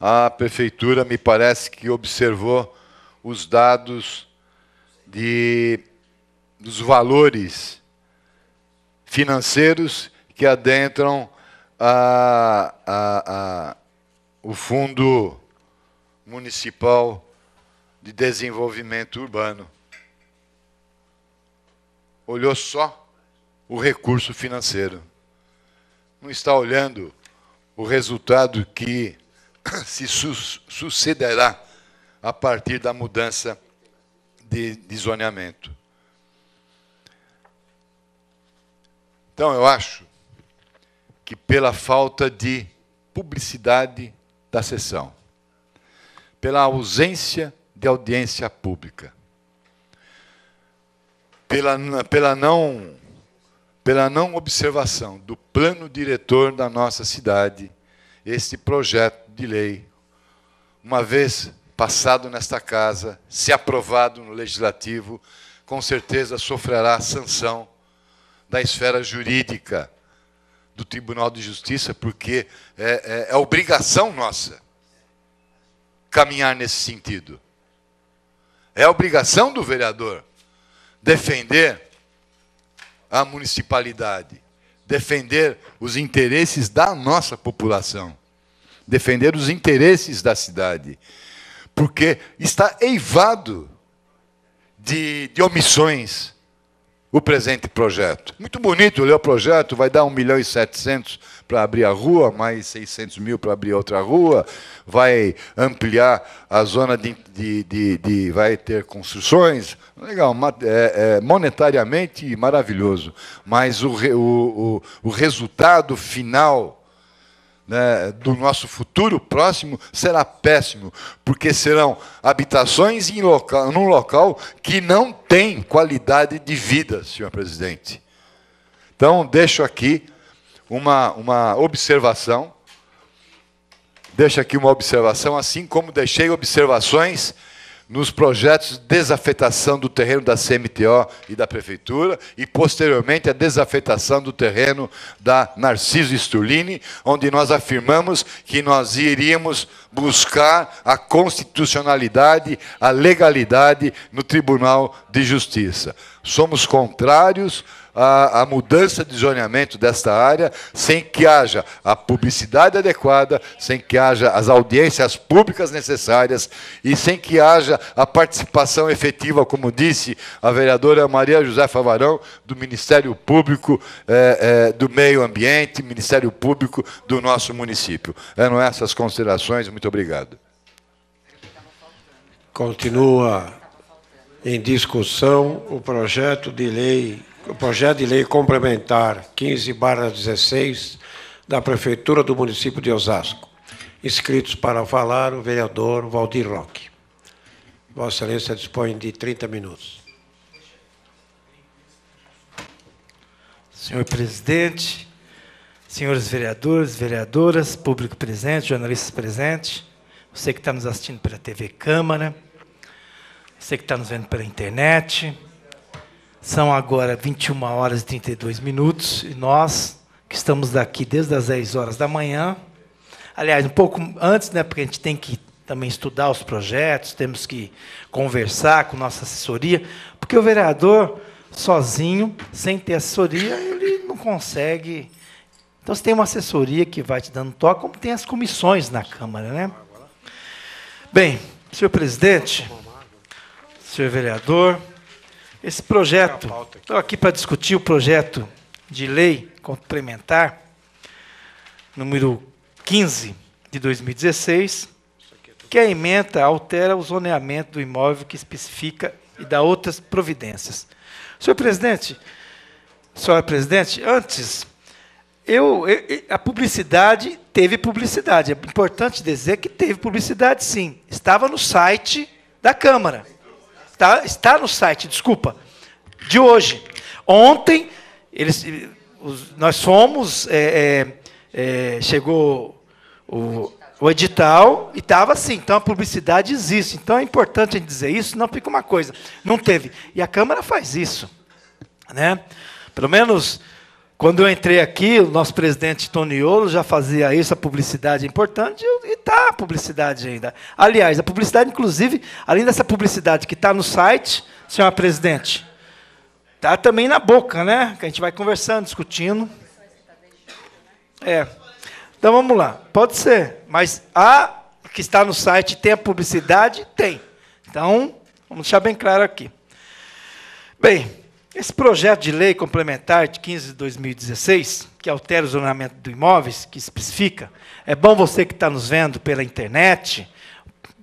A prefeitura, me parece que observou os dados de, dos valores financeiros que adentram a, a, a, o Fundo Municipal de Desenvolvimento Urbano. Olhou só o recurso financeiro. Não está olhando o resultado que se su sucederá a partir da mudança de, de zoneamento. Então, eu acho que pela falta de publicidade da sessão, pela ausência de audiência pública, pela, pela, não, pela não observação do plano diretor da nossa cidade, este projeto de lei, uma vez passado nesta casa, se aprovado no legislativo, com certeza sofrerá sanção da esfera jurídica do Tribunal de Justiça, porque é, é, é obrigação nossa caminhar nesse sentido. É obrigação do vereador defender a municipalidade, defender os interesses da nossa população, defender os interesses da cidade, porque está eivado de, de omissões, o presente projeto. Muito bonito ler o projeto, vai dar 1 milhão e 700 para abrir a rua, mais 600 mil para abrir outra rua, vai ampliar a zona de. de, de, de vai ter construções. Legal, é, é, monetariamente maravilhoso. Mas o, o, o, o resultado final né, do nosso futuro próximo será péssimo, porque serão habitações em local, num local que não tem qualidade de vida, senhor presidente. Então, deixo aqui uma, uma observação, deixo aqui uma observação, assim como deixei observações nos projetos de desafetação do terreno da CMTO e da Prefeitura e, posteriormente, a desafetação do terreno da Narciso Sturlini, onde nós afirmamos que nós iríamos buscar a constitucionalidade, a legalidade no Tribunal de Justiça. Somos contrários a, a mudança de zoneamento desta área sem que haja a publicidade adequada, sem que haja as audiências públicas necessárias e sem que haja a participação efetiva, como disse a vereadora Maria José Favarão, do Ministério Público é, é, do Meio Ambiente, Ministério Público do nosso município. Eram essas considerações. Muito obrigado. Continua em discussão o projeto de lei o projeto de lei complementar 15/16 da prefeitura do município de Osasco. Inscritos para falar o vereador Valdir Roque. Vossa Excelência dispõe de 30 minutos. Senhor presidente, senhores vereadores, vereadoras, público presente, jornalistas presentes, você que está nos assistindo pela TV Câmara, você que está nos vendo pela internet, são agora 21 horas e 32 minutos e nós, que estamos daqui desde as 10 horas da manhã, aliás, um pouco antes, né, porque a gente tem que também estudar os projetos, temos que conversar com nossa assessoria, porque o vereador sozinho, sem ter assessoria, ele não consegue. Então você tem uma assessoria que vai te dando toque, como tem as comissões na Câmara, né? Bem, senhor presidente, senhor vereador, esse projeto, estou aqui para discutir o projeto de lei complementar número 15 de 2016, que a emenda altera o zoneamento do imóvel que especifica e dá outras providências. Senhor presidente, senhora presidente, antes eu, eu, a publicidade teve publicidade. É importante dizer que teve publicidade, sim. Estava no site da Câmara está, está no site, desculpa, de hoje. Ontem, eles, os, nós fomos, é, é, é chegou o, o edital e estava assim. Então a publicidade existe. Então é importante a gente dizer isso, não fica uma coisa. Não teve. E a Câmara faz isso. Né? Pelo menos quando eu entrei aqui, o nosso presidente Toniolo já fazia isso, a publicidade é importante, e está a publicidade ainda. Aliás, a publicidade, inclusive, além dessa publicidade que está no site, senhora presidente, está também na boca, né? Que a gente vai conversando, discutindo. É. Então vamos lá. Pode ser. Mas a que está no site tem a publicidade? Tem. Então, vamos deixar bem claro aqui. Bem, esse projeto de lei complementar de 15 de 2016, que altera o zonamento do imóveis, que especifica, é bom você que está nos vendo pela internet,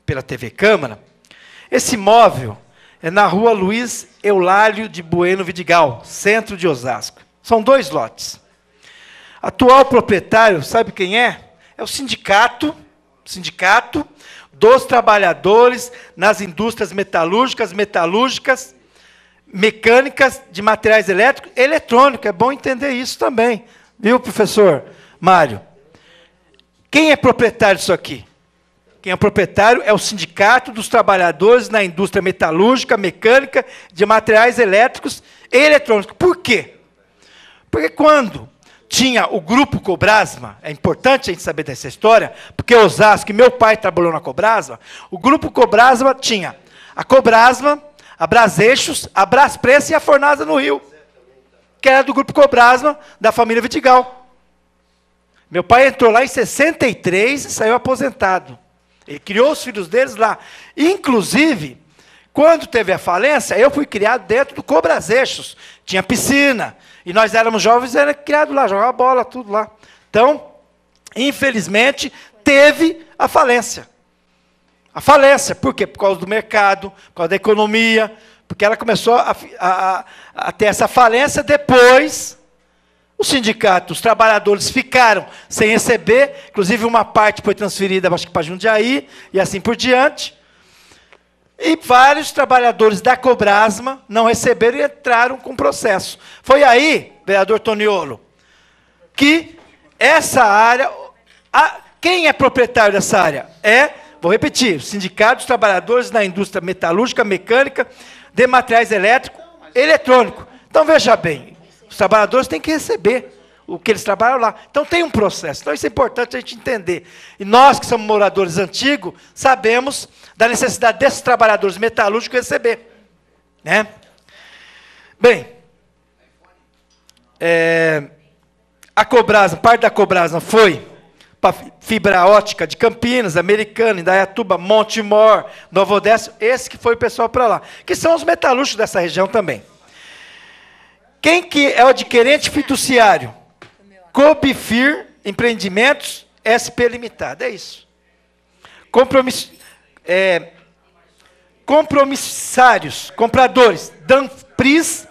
pela TV Câmara, esse imóvel é na rua Luiz Eulálio de Bueno Vidigal, centro de Osasco. São dois lotes. Atual proprietário, sabe quem é? É o sindicato, sindicato dos trabalhadores nas indústrias metalúrgicas, metalúrgicas mecânicas de materiais elétricos e eletrônicos. É bom entender isso também. Viu, professor Mário? Quem é proprietário disso aqui? Quem é proprietário é o Sindicato dos Trabalhadores na Indústria Metalúrgica, Mecânica, de Materiais Elétricos e Eletrônicos. Por quê? Porque quando tinha o grupo Cobrasma, é importante a gente saber dessa história, porque Osasco, meu pai trabalhou na Cobrasma, o grupo Cobrasma tinha a Cobrasma, a Braseixos, a Braspressa e a Fornasa no Rio, que era do grupo Cobrasma, da família Vitigal. Meu pai entrou lá em 63 e saiu aposentado. Ele criou os filhos deles lá. Inclusive, quando teve a falência, eu fui criado dentro do Cobraseixos. Tinha piscina. E nós éramos jovens, era criado lá, jogava bola, tudo lá. Então, infelizmente, teve a falência a falência. Por quê? Por causa do mercado, por causa da economia, porque ela começou a, a, a ter essa falência depois. O sindicato, os trabalhadores ficaram sem receber, inclusive uma parte foi transferida acho que para Jundiaí e assim por diante. E vários trabalhadores da Cobrasma não receberam e entraram com processo. Foi aí, vereador Toniolo, que essa área, a, quem é proprietário dessa área? É Vou repetir: Sindicato dos Trabalhadores na Indústria Metalúrgica, Mecânica, de Materiais Elétricos, Eletrônico. Então veja bem, os trabalhadores têm que receber o que eles trabalham lá. Então tem um processo. Então isso é importante a gente entender. E nós que somos moradores antigos, sabemos da necessidade desses trabalhadores metalúrgicos receber. Né? Bem, é, a Cobrasa, parte da Cobrasa foi fibra ótica de Campinas, Americana, Indaiatuba, Montemor, Novo Odessa, esse que foi o pessoal para lá, que são os metalúrgicos dessa região também. Quem que é o adquirente fiduciário? Cobifir Empreendimentos SP Limitada, é isso. Compromisso, é, compromissários, compradores, Danfris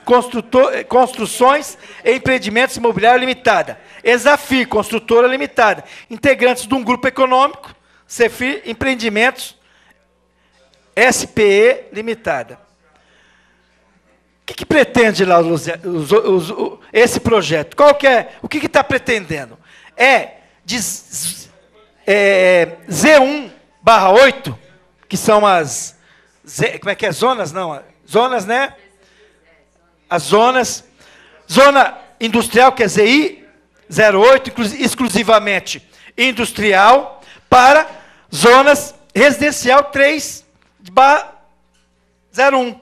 Construções e Empreendimentos Imobiliário Limitada. Exafi, construtora limitada, integrantes de um grupo econômico, Cefi Empreendimentos SPE Limitada. O que, que pretende lá os, os, os, esse projeto? Qual que é? O que está pretendendo? É, de, é Z1 barra 8, que são as. Z, como é que é? Zonas? Não. Zonas, né? As zonas. Zona industrial, que é ZI, 08 exclusivamente industrial para zonas residencial 3 01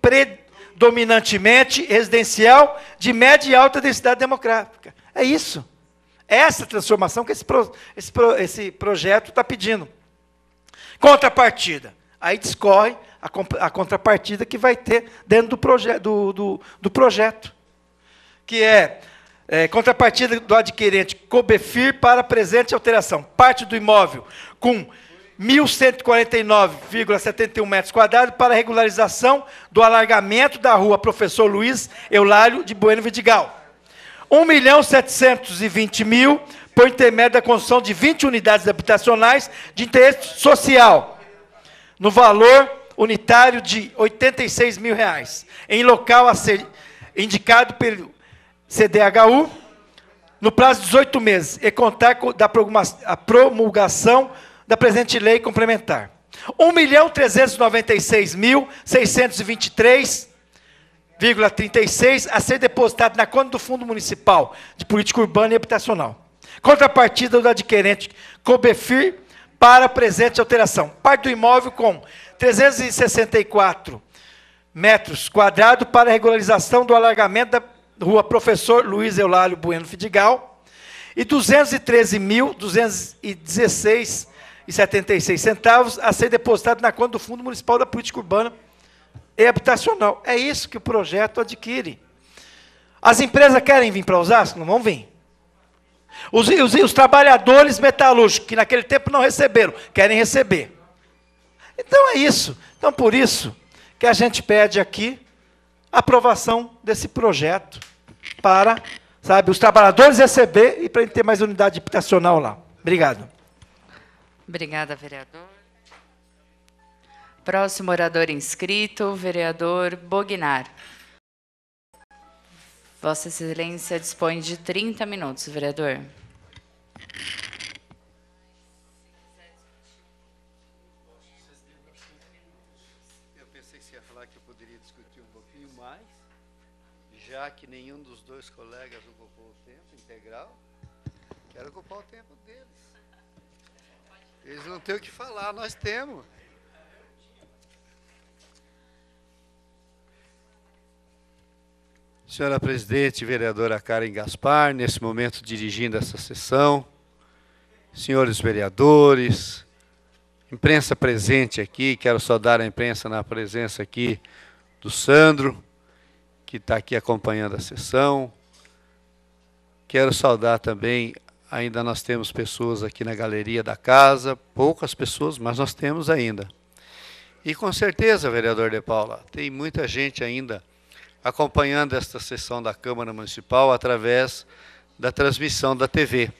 predominantemente residencial de média e alta densidade demográfica. É isso. É essa transformação que esse, pro, esse, pro, esse projeto está pedindo. Contrapartida. Aí discorre a, a, contrapartida que vai ter dentro do, proje do, do, do projeto, que é é, contrapartida do adquirente Cobefir para presente alteração. Parte do imóvel com 1.149,71 metros quadrados para regularização do alargamento da rua Professor Luiz Eulálio de Bueno Vidigal. 1.720.000 milhão por intermédio da construção de 20 unidades habitacionais de interesse social, no valor unitário de R$ 86 mil, reais, em local a ser indicado pelo CDHU, no prazo de 18 meses, e contar da promulgação da presente lei complementar. 1 milhão mil a ser depositado na conta do Fundo Municipal de Política Urbana e Habitacional. Contrapartida do adquirente Cobefir para presente alteração. Parte do imóvel com 364 metros quadrados para regularização do alargamento da rua Professor Luiz Eulálio Bueno Fidigal, e 213.216,76 centavos a ser depositado na conta do Fundo Municipal da Política Urbana e Habitacional. É isso que o projeto adquire. As empresas querem vir para Osasco? Não vão vir. Os, os, os trabalhadores metalúrgicos, que naquele tempo não receberam, querem receber. Então é isso. Então, por isso que a gente pede aqui aprovação desse projeto para, sabe, os trabalhadores receber e para ele ter mais unidade habitacional lá. Obrigado. Obrigada, vereador. Próximo orador inscrito, vereador Bognar. Vossa Excelência dispõe de 30 minutos, vereador. não tem o que falar, nós temos. Senhora presidente, vereadora Karen Gaspar, nesse momento dirigindo essa sessão, senhores vereadores, imprensa presente aqui, quero saudar a imprensa na presença aqui do Sandro, que está aqui acompanhando a sessão. Quero saudar também Ainda nós temos pessoas aqui na galeria da casa, poucas pessoas, mas nós temos ainda. E com certeza, vereador De Paula, tem muita gente ainda acompanhando esta sessão da Câmara Municipal através da transmissão da TV.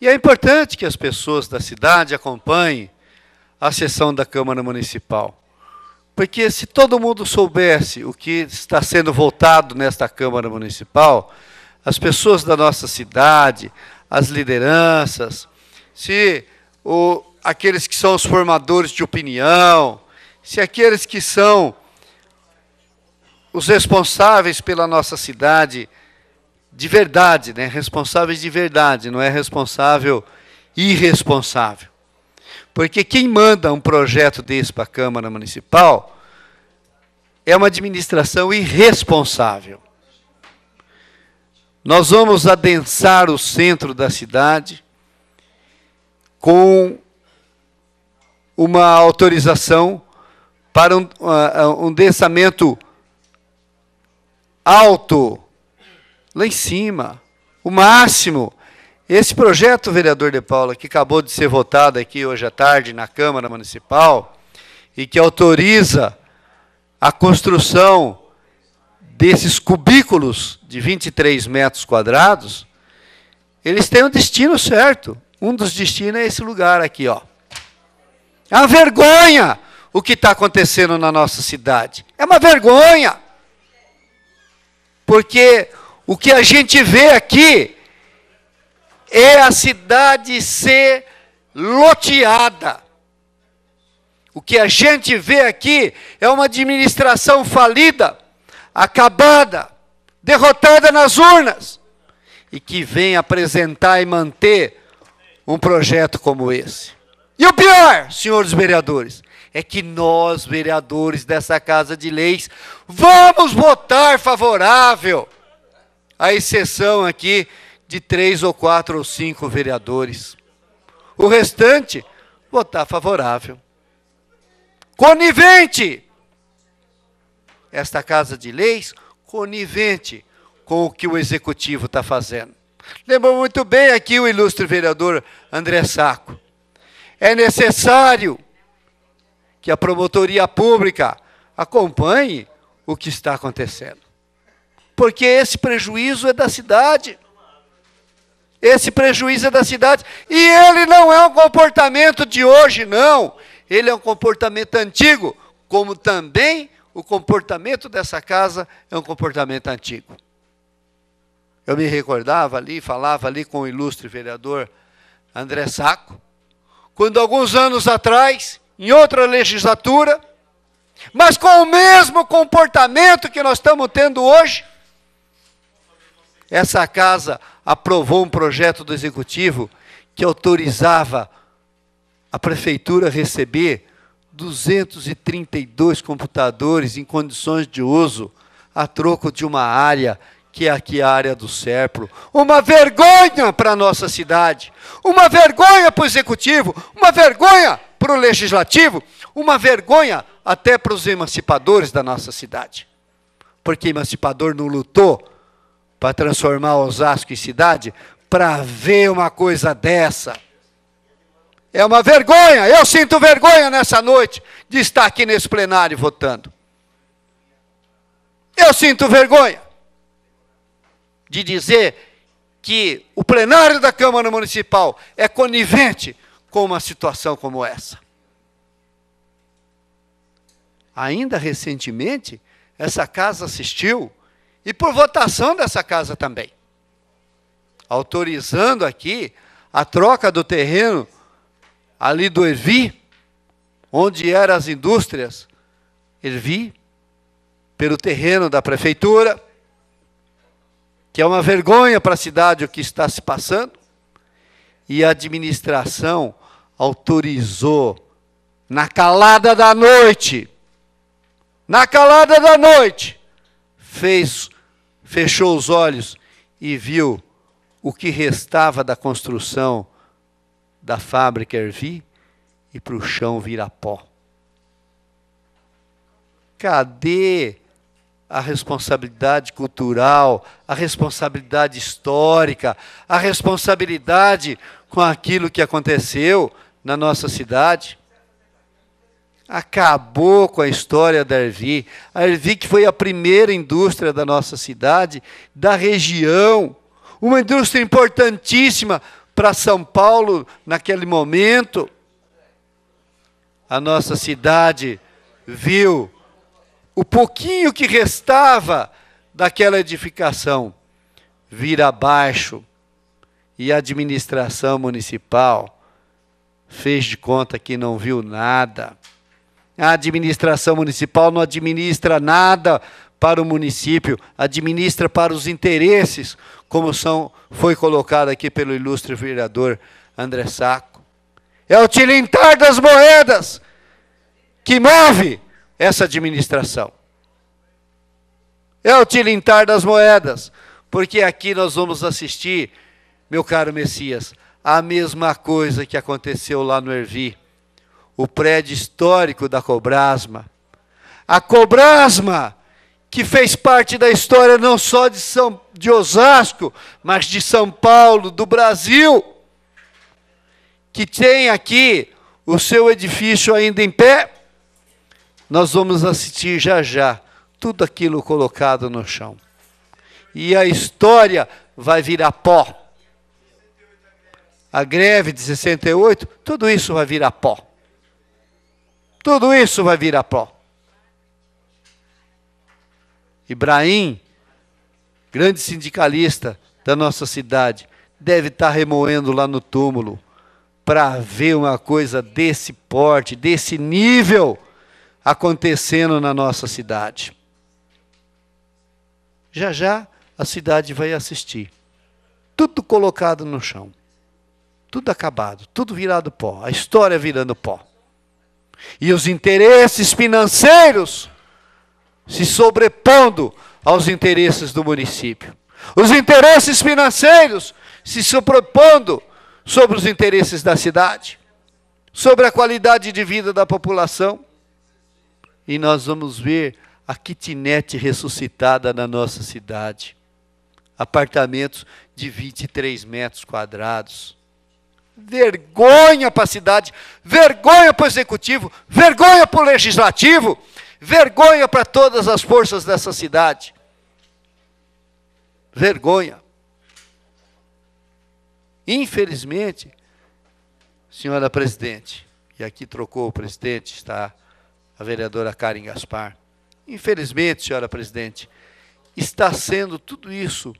E é importante que as pessoas da cidade acompanhem a sessão da Câmara Municipal. Porque se todo mundo soubesse o que está sendo votado nesta Câmara Municipal, as pessoas da nossa cidade, as lideranças, se o, aqueles que são os formadores de opinião, se aqueles que são os responsáveis pela nossa cidade de verdade, né? responsáveis de verdade, não é responsável irresponsável. Porque quem manda um projeto desse para a Câmara Municipal é uma administração irresponsável. Nós vamos adensar o centro da cidade com uma autorização para um, uh, um densamento alto, lá em cima, o máximo. Esse projeto, vereador De Paula, que acabou de ser votado aqui hoje à tarde na Câmara Municipal e que autoriza a construção desses cubículos de 23 metros quadrados, eles têm um destino certo. Um dos destinos é esse lugar aqui, ó. É uma vergonha o que está acontecendo na nossa cidade. É uma vergonha. Porque o que a gente vê aqui é a cidade ser loteada. O que a gente vê aqui é uma administração falida, acabada, derrotada nas urnas, e que vem apresentar e manter um projeto como esse. E o pior, senhores vereadores, é que nós, vereadores dessa Casa de Leis, vamos votar favorável, à exceção aqui de três ou quatro ou cinco vereadores. O restante, votar favorável. Conivente! Esta Casa de Leis conivente com o que o executivo está fazendo. Lembrou muito bem aqui o ilustre vereador André Saco. É necessário que a promotoria pública acompanhe o que está acontecendo. Porque esse prejuízo é da cidade. Esse prejuízo é da cidade. E ele não é um comportamento de hoje, não. Ele é um comportamento antigo, como também o comportamento dessa casa é um comportamento antigo. Eu me recordava ali, falava ali com o ilustre vereador André Saco, quando alguns anos atrás, em outra legislatura, mas com o mesmo comportamento que nós estamos tendo hoje, essa casa aprovou um projeto do executivo que autorizava a prefeitura a receber 232 computadores em condições de uso a troco de uma área que é aqui a área do Serpro. Uma vergonha para a nossa cidade, uma vergonha para o executivo, uma vergonha para o legislativo, uma vergonha até para os emancipadores da nossa cidade. Porque emancipador não lutou para transformar Osasco em cidade para ver uma coisa dessa. É uma vergonha, eu sinto vergonha nessa noite de estar aqui nesse plenário votando. Eu sinto vergonha de dizer que o plenário da Câmara Municipal é conivente com uma situação como essa. Ainda recentemente, essa casa assistiu, e por votação dessa casa também, autorizando aqui a troca do terreno ali do Ervi, onde eram as indústrias, Ervi, pelo terreno da prefeitura, que é uma vergonha para a cidade o que está se passando, e a administração autorizou, na calada da noite, na calada da noite, fez, fechou os olhos e viu o que restava da construção da fábrica ervir e para o chão virar pó. Cadê a responsabilidade cultural, a responsabilidade histórica, a responsabilidade com aquilo que aconteceu na nossa cidade? Acabou com a história da Ervi. A Ervi que foi a primeira indústria da nossa cidade, da região, uma indústria importantíssima, para São Paulo naquele momento, a nossa cidade viu o pouquinho que restava daquela edificação vir abaixo e a administração municipal fez de conta que não viu nada. A administração municipal não administra nada para o município, administra para os interesses como são, foi colocado aqui pelo ilustre vereador André Saco. É o tilintar das moedas que move essa administração. É o tilintar das moedas, porque aqui nós vamos assistir, meu caro Messias, a mesma coisa que aconteceu lá no Ervi, o prédio histórico da Cobrasma. A Cobrasma que fez parte da história não só de, São, de Osasco, mas de São Paulo, do Brasil, que tem aqui o seu edifício ainda em pé. Nós vamos assistir já já tudo aquilo colocado no chão. E a história vai virar pó. A greve de 68, tudo isso vai virar pó. Tudo isso vai virar pó. Ibrahim, grande sindicalista da nossa cidade, deve estar tá remoendo lá no túmulo para ver uma coisa desse porte, desse nível acontecendo na nossa cidade. Já já a cidade vai assistir. Tudo colocado no chão. Tudo acabado, tudo virado pó, a história virando pó. E os interesses financeiros se sobrepondo aos interesses do município. Os interesses financeiros se sobrepondo sobre os interesses da cidade, sobre a qualidade de vida da população. E nós vamos ver a kitinete ressuscitada na nossa cidade. Apartamentos de 23 metros quadrados. Vergonha para a cidade, vergonha para o executivo, vergonha para o legislativo Vergonha para todas as forças dessa cidade. Vergonha. Infelizmente, senhora presidente, e aqui trocou o presidente, está a vereadora Karen Gaspar. Infelizmente, senhora presidente, está sendo tudo isso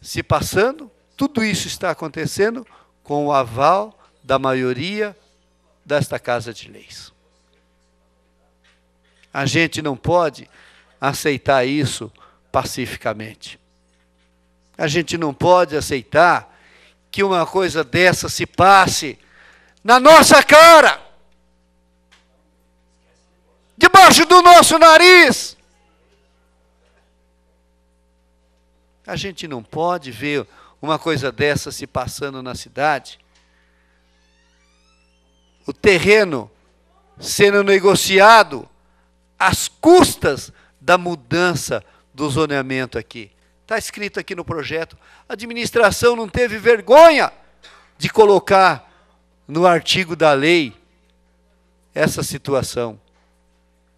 se passando, tudo isso está acontecendo com o aval da maioria desta Casa de Leis. A gente não pode aceitar isso pacificamente. A gente não pode aceitar que uma coisa dessa se passe na nossa cara, debaixo do nosso nariz. A gente não pode ver uma coisa dessa se passando na cidade. O terreno sendo negociado às custas da mudança do zoneamento aqui. Está escrito aqui no projeto. A administração não teve vergonha de colocar no artigo da lei essa situação.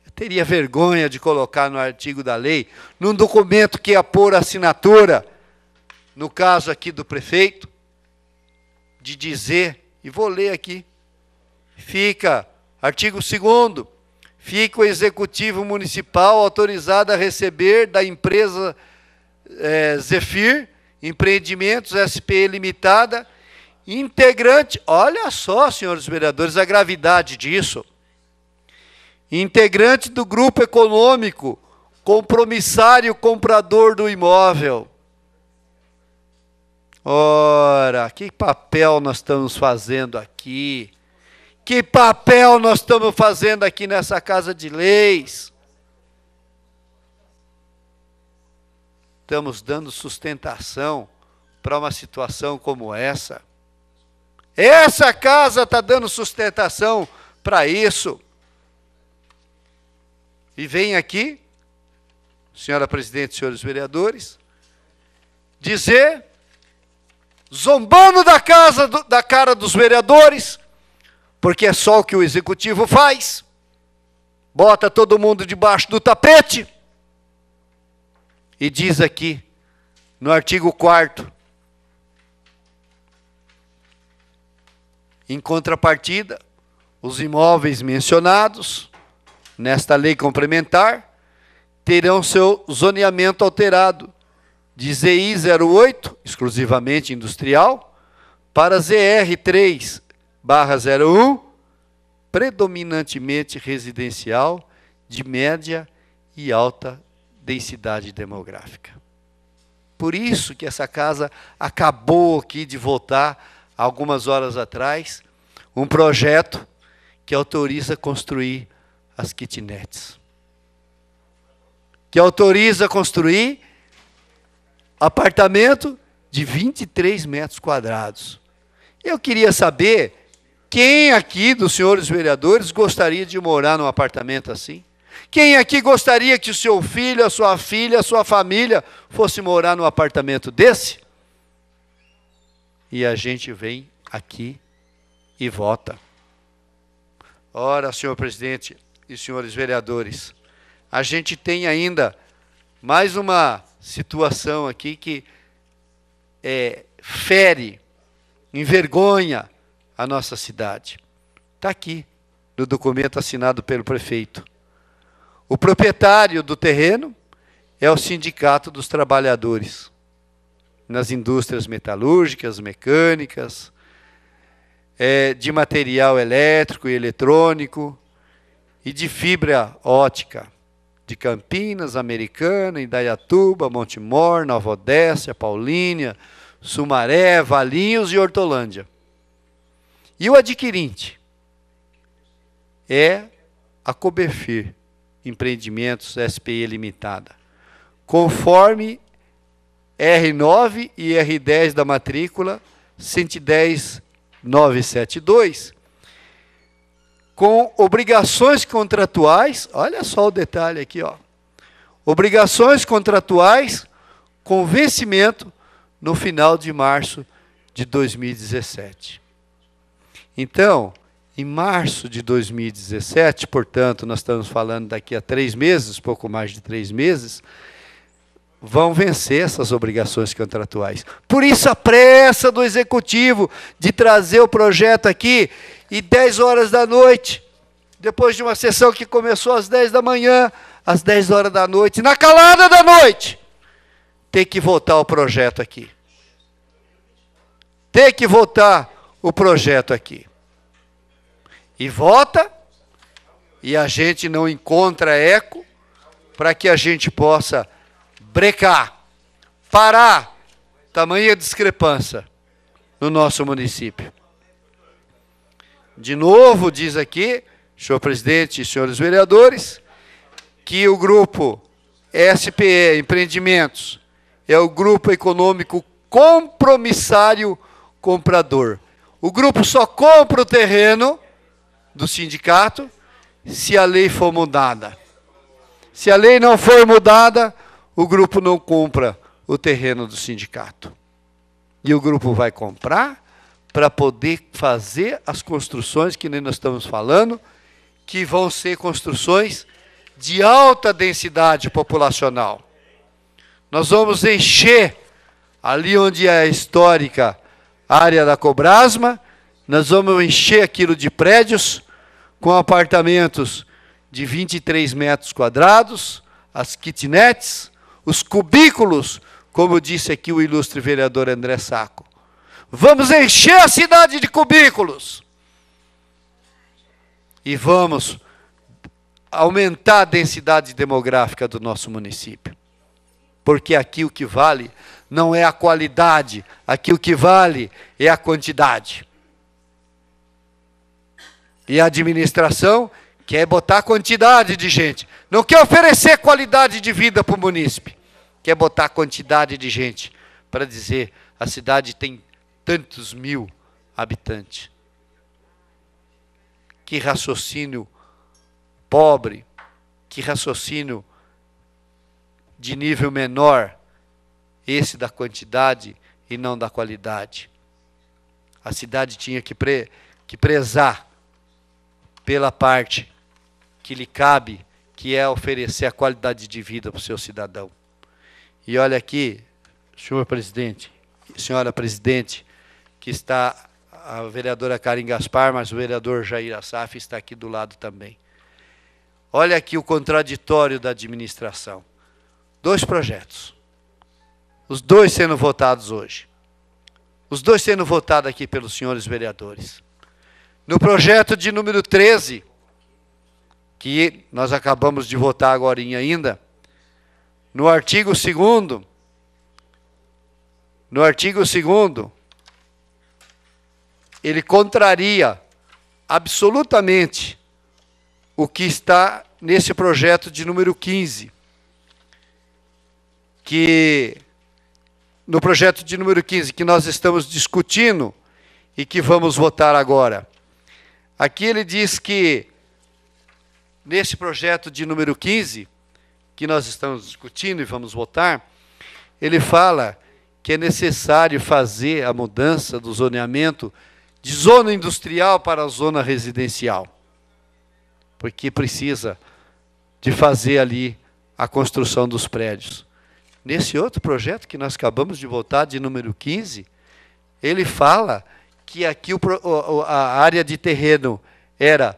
Eu teria vergonha de colocar no artigo da lei, num documento que ia pôr assinatura, no caso aqui do prefeito, de dizer, e vou ler aqui, fica artigo 2 fica o executivo municipal autorizado a receber da empresa é, Zefir Empreendimentos SPE Limitada, integrante, olha só, senhores vereadores, a gravidade disso. Integrante do grupo econômico, compromissário comprador do imóvel. Ora, que papel nós estamos fazendo aqui? Que papel nós estamos fazendo aqui nessa casa de leis? Estamos dando sustentação para uma situação como essa. Essa casa está dando sustentação para isso. E vem aqui, senhora presidente, senhores vereadores, dizer, zombando da casa do, da cara dos vereadores, porque é só o que o executivo faz. Bota todo mundo debaixo do tapete. E diz aqui, no artigo 4 Em contrapartida, os imóveis mencionados nesta lei complementar terão seu zoneamento alterado de ZI 08, exclusivamente industrial, para ZR 3, barra 01, predominantemente residencial, de média e alta densidade demográfica. Por isso que essa casa acabou aqui de votar, algumas horas atrás, um projeto que autoriza construir as kitnets. Que autoriza construir apartamento de 23 metros quadrados. Eu queria saber quem aqui dos senhores vereadores gostaria de morar num apartamento assim? Quem aqui gostaria que o seu filho, a sua filha, a sua família fosse morar num apartamento desse? E a gente vem aqui e vota. Ora, senhor presidente e senhores vereadores, a gente tem ainda mais uma situação aqui que é, fere, envergonha, a nossa cidade. Está aqui, no documento assinado pelo prefeito. O proprietário do terreno é o Sindicato dos Trabalhadores, nas indústrias metalúrgicas, mecânicas, é, de material elétrico e eletrônico e de fibra ótica, de Campinas, Americana, Indaiatuba, Montemor, Nova Odécia, Paulínia, Sumaré, Valinhos e Hortolândia. E o adquirente é a Coberfir Empreendimentos SPI Limitada. Conforme R9 e R10 da matrícula 110972, com obrigações contratuais, olha só o detalhe aqui, ó. Obrigações contratuais com vencimento no final de março de 2017. Então, em março de 2017, portanto, nós estamos falando daqui a três meses, pouco mais de três meses, vão vencer essas obrigações contratuais. Por isso a pressa do executivo de trazer o projeto aqui e 10 horas da noite, depois de uma sessão que começou às 10 da manhã, às 10 horas da noite, na calada da noite, ter que votar o projeto aqui. Ter que votar o projeto aqui. E vota, e a gente não encontra eco para que a gente possa brecar, parar tamanha discrepância no nosso município. De novo, diz aqui, senhor presidente e senhores vereadores, que o grupo SPE Empreendimentos é o grupo econômico compromissário comprador. O grupo só compra o terreno do sindicato se a lei for mudada. Se a lei não for mudada, o grupo não compra o terreno do sindicato. E o grupo vai comprar para poder fazer as construções que nem nós estamos falando, que vão ser construções de alta densidade populacional. Nós vamos encher ali onde é a histórica área da Cobrasma, nós vamos encher aquilo de prédios com apartamentos de 23 metros quadrados, as kitnets, os cubículos, como disse aqui o ilustre vereador André Saco. Vamos encher a cidade de cubículos. E vamos aumentar a densidade demográfica do nosso município porque aqui o que vale não é a qualidade, aqui o que vale é a quantidade. E a administração quer botar quantidade de gente, não quer oferecer qualidade de vida para o munícipe, quer botar quantidade de gente para dizer a cidade tem tantos mil habitantes. Que raciocínio pobre, que raciocínio de nível menor, esse da quantidade e não da qualidade. A cidade tinha que, pre, que prezar pela parte que lhe cabe, que é oferecer a qualidade de vida para o seu cidadão. E olha aqui, senhor presidente, senhora presidente, que está a vereadora Karim Gaspar, mas o vereador Jair Assaf está aqui do lado também. Olha aqui o contraditório da administração. Dois projetos. Os dois sendo votados hoje. Os dois sendo votados aqui pelos senhores vereadores. No projeto de número 13, que nós acabamos de votar agora ainda, no artigo 2 no artigo 2 ele contraria absolutamente o que está nesse projeto de número 15 que no projeto de número 15 que nós estamos discutindo e que vamos votar agora. Aqui ele diz que nesse projeto de número 15 que nós estamos discutindo e vamos votar, ele fala que é necessário fazer a mudança do zoneamento de zona industrial para zona residencial. Porque precisa de fazer ali a construção dos prédios. Nesse outro projeto que nós acabamos de votar, de número 15, ele fala que aqui o, a área de terreno era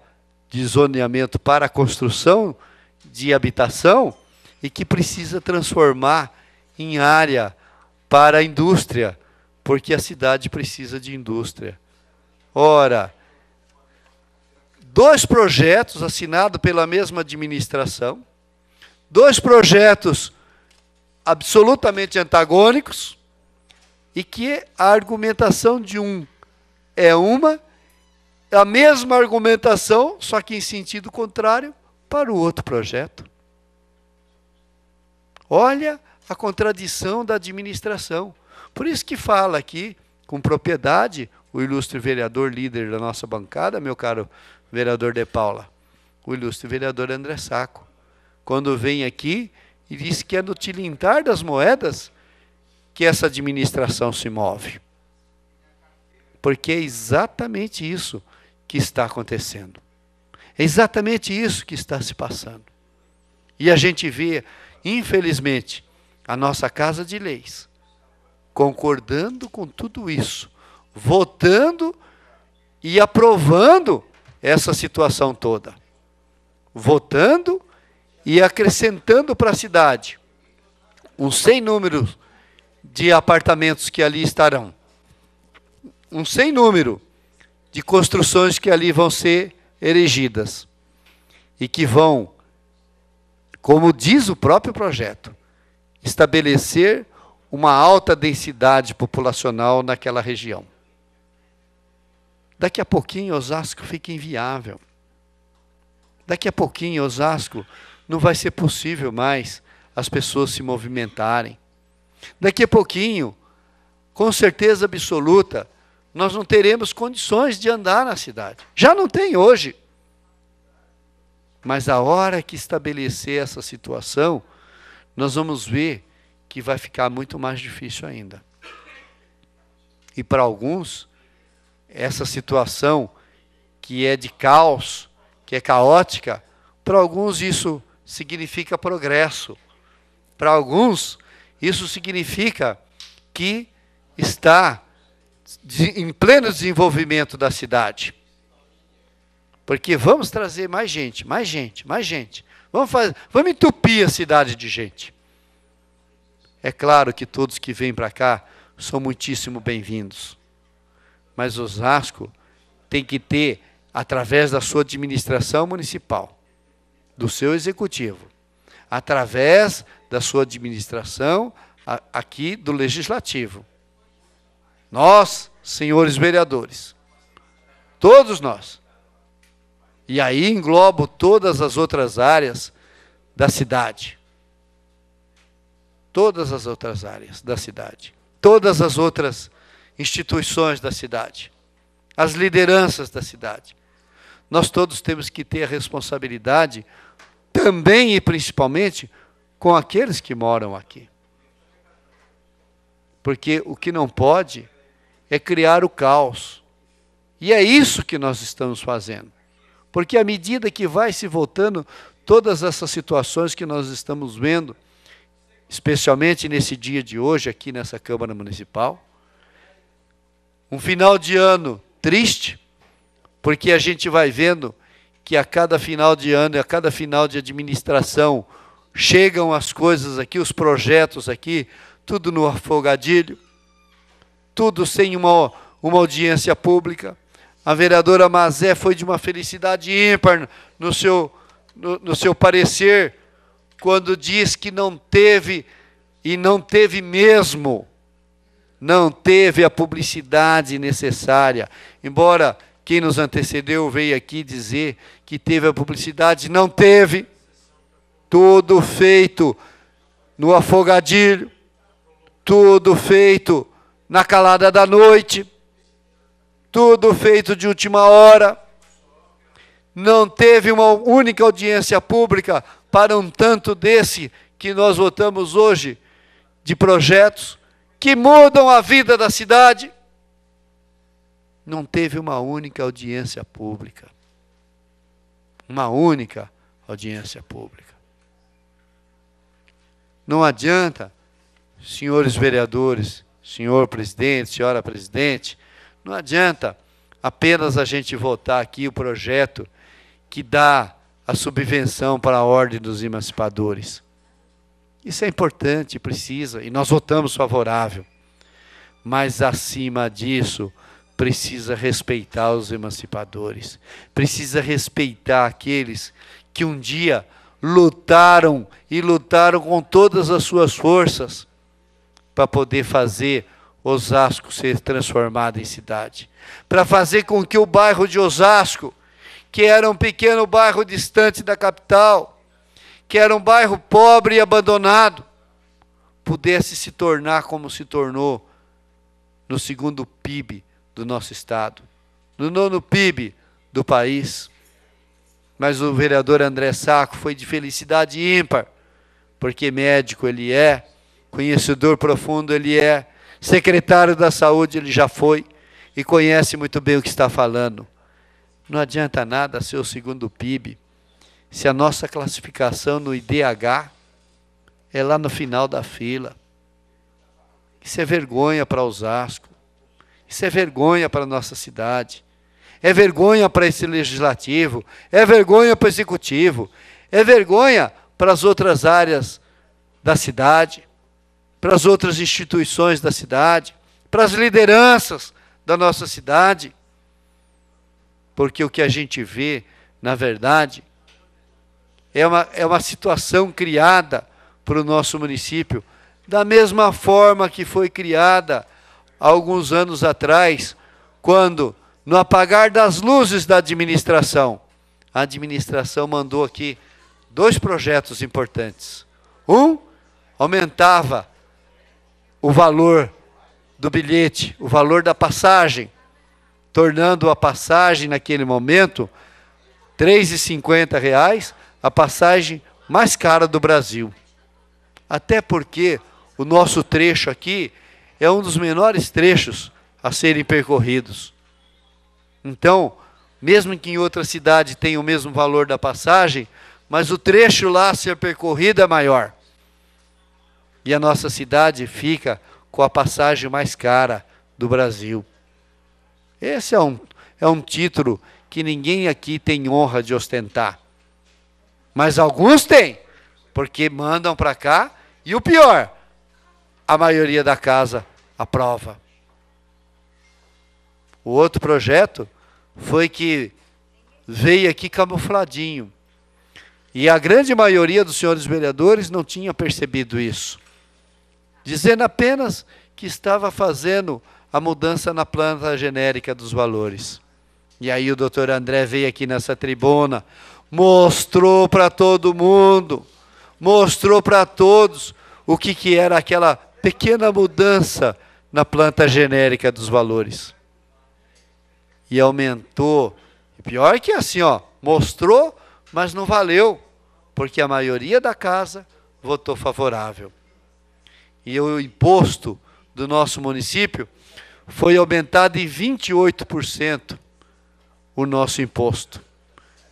de zoneamento para construção de habitação e que precisa transformar em área para indústria, porque a cidade precisa de indústria. Ora, dois projetos assinados pela mesma administração, dois projetos absolutamente antagônicos e que a argumentação de um é uma, a mesma argumentação, só que em sentido contrário, para o outro projeto. Olha a contradição da administração. Por isso que fala aqui, com propriedade, o ilustre vereador líder da nossa bancada, meu caro vereador De Paula, o ilustre vereador André Saco. Quando vem aqui e disse que é no tilintar das moedas que essa administração se move. Porque é exatamente isso que está acontecendo. É exatamente isso que está se passando. E a gente vê, infelizmente, a nossa casa de leis concordando com tudo isso, votando e aprovando essa situação toda. Votando e acrescentando para a cidade um sem número de apartamentos que ali estarão, um sem número de construções que ali vão ser erigidas e que vão, como diz o próprio projeto, estabelecer uma alta densidade populacional naquela região. Daqui a pouquinho Osasco fica inviável. Daqui a pouquinho Osasco não vai ser possível mais as pessoas se movimentarem. Daqui a pouquinho, com certeza absoluta, nós não teremos condições de andar na cidade. Já não tem hoje. Mas a hora que estabelecer essa situação, nós vamos ver que vai ficar muito mais difícil ainda. E para alguns, essa situação que é de caos, que é caótica, para alguns isso significa progresso. Para alguns, isso significa que está em pleno desenvolvimento da cidade. Porque vamos trazer mais gente, mais gente, mais gente. Vamos, fazer, vamos entupir a cidade de gente. É claro que todos que vêm para cá são muitíssimo bem-vindos. Mas Osasco tem que ter, através da sua administração municipal, do seu executivo, através da sua administração aqui do legislativo. Nós, senhores vereadores, todos nós. E aí englobo todas as outras áreas da cidade. Todas as outras áreas da cidade. Todas as outras instituições da cidade. As lideranças da cidade. Nós todos temos que ter a responsabilidade também e principalmente com aqueles que moram aqui. Porque o que não pode é criar o caos. E é isso que nós estamos fazendo. Porque à medida que vai se voltando todas essas situações que nós estamos vendo, especialmente nesse dia de hoje aqui nessa Câmara Municipal, um final de ano triste, porque a gente vai vendo que a cada final de ano, a cada final de administração, chegam as coisas aqui, os projetos aqui, tudo no afogadilho, tudo sem uma, uma audiência pública. A vereadora Mazé foi de uma felicidade ímpar no seu, no, no seu parecer, quando diz que não teve, e não teve mesmo, não teve a publicidade necessária. Embora quem nos antecedeu veio aqui dizer que teve a publicidade, não teve. Tudo feito no afogadilho, tudo feito na calada da noite, tudo feito de última hora. Não teve uma única audiência pública para um tanto desse que nós votamos hoje, de projetos que mudam a vida da cidade, não teve uma única audiência pública. Uma única audiência pública. Não adianta, senhores vereadores, senhor presidente, senhora presidente, não adianta apenas a gente votar aqui o projeto que dá a subvenção para a ordem dos emancipadores. Isso é importante, precisa, e nós votamos favorável. Mas acima disso, precisa respeitar os emancipadores, precisa respeitar aqueles que um dia lutaram e lutaram com todas as suas forças para poder fazer Osasco ser transformado em cidade, para fazer com que o bairro de Osasco, que era um pequeno bairro distante da capital, que era um bairro pobre e abandonado, pudesse se tornar como se tornou no segundo PIB do nosso Estado, no nono PIB do país. Mas o vereador André Saco foi de felicidade ímpar, porque médico ele é, conhecedor profundo ele é, secretário da saúde ele já foi e conhece muito bem o que está falando. Não adianta nada ser o segundo PIB se a nossa classificação no IDH é lá no final da fila. Isso é vergonha para Osasco. Isso é vergonha para a nossa cidade. É vergonha para esse legislativo, é vergonha para o executivo, é vergonha para as outras áreas da cidade, para as outras instituições da cidade, para as lideranças da nossa cidade. Porque o que a gente vê, na verdade, é uma, é uma situação criada para o nosso município, da mesma forma que foi criada alguns anos atrás, quando, no apagar das luzes da administração, a administração mandou aqui dois projetos importantes. Um aumentava o valor do bilhete, o valor da passagem, tornando a passagem naquele momento R$ 3,50, a passagem mais cara do Brasil. Até porque o nosso trecho aqui é um dos menores trechos a serem percorridos. Então, mesmo que em outra cidade tenha o mesmo valor da passagem, mas o trecho lá a ser percorrido é maior. E a nossa cidade fica com a passagem mais cara do Brasil. Esse é um, é um título que ninguém aqui tem honra de ostentar. Mas alguns têm, porque mandam para cá, e o pior, a maioria da casa aprova. O outro projeto foi que veio aqui camufladinho. E a grande maioria dos senhores vereadores não tinha percebido isso. Dizendo apenas que estava fazendo a mudança na planta genérica dos valores. E aí o doutor André veio aqui nessa tribuna, mostrou para todo mundo, mostrou para todos o que, que era aquela pequena mudança na planta genérica dos valores. E aumentou. pior que é assim, ó, mostrou, mas não valeu, porque a maioria da casa votou favorável. E o imposto do nosso município foi aumentado em 28% o nosso imposto.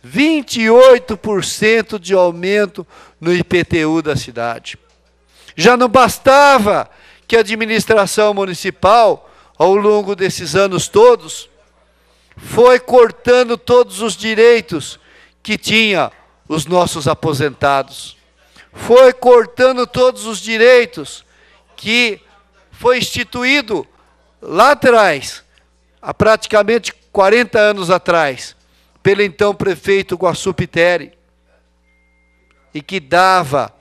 28% de aumento no IPTU da cidade. Já não bastava que a administração municipal, ao longo desses anos todos, foi cortando todos os direitos que tinha os nossos aposentados. Foi cortando todos os direitos que foi instituído lá atrás, há praticamente 40 anos atrás, pelo então prefeito Guaçu Piteri, e que dava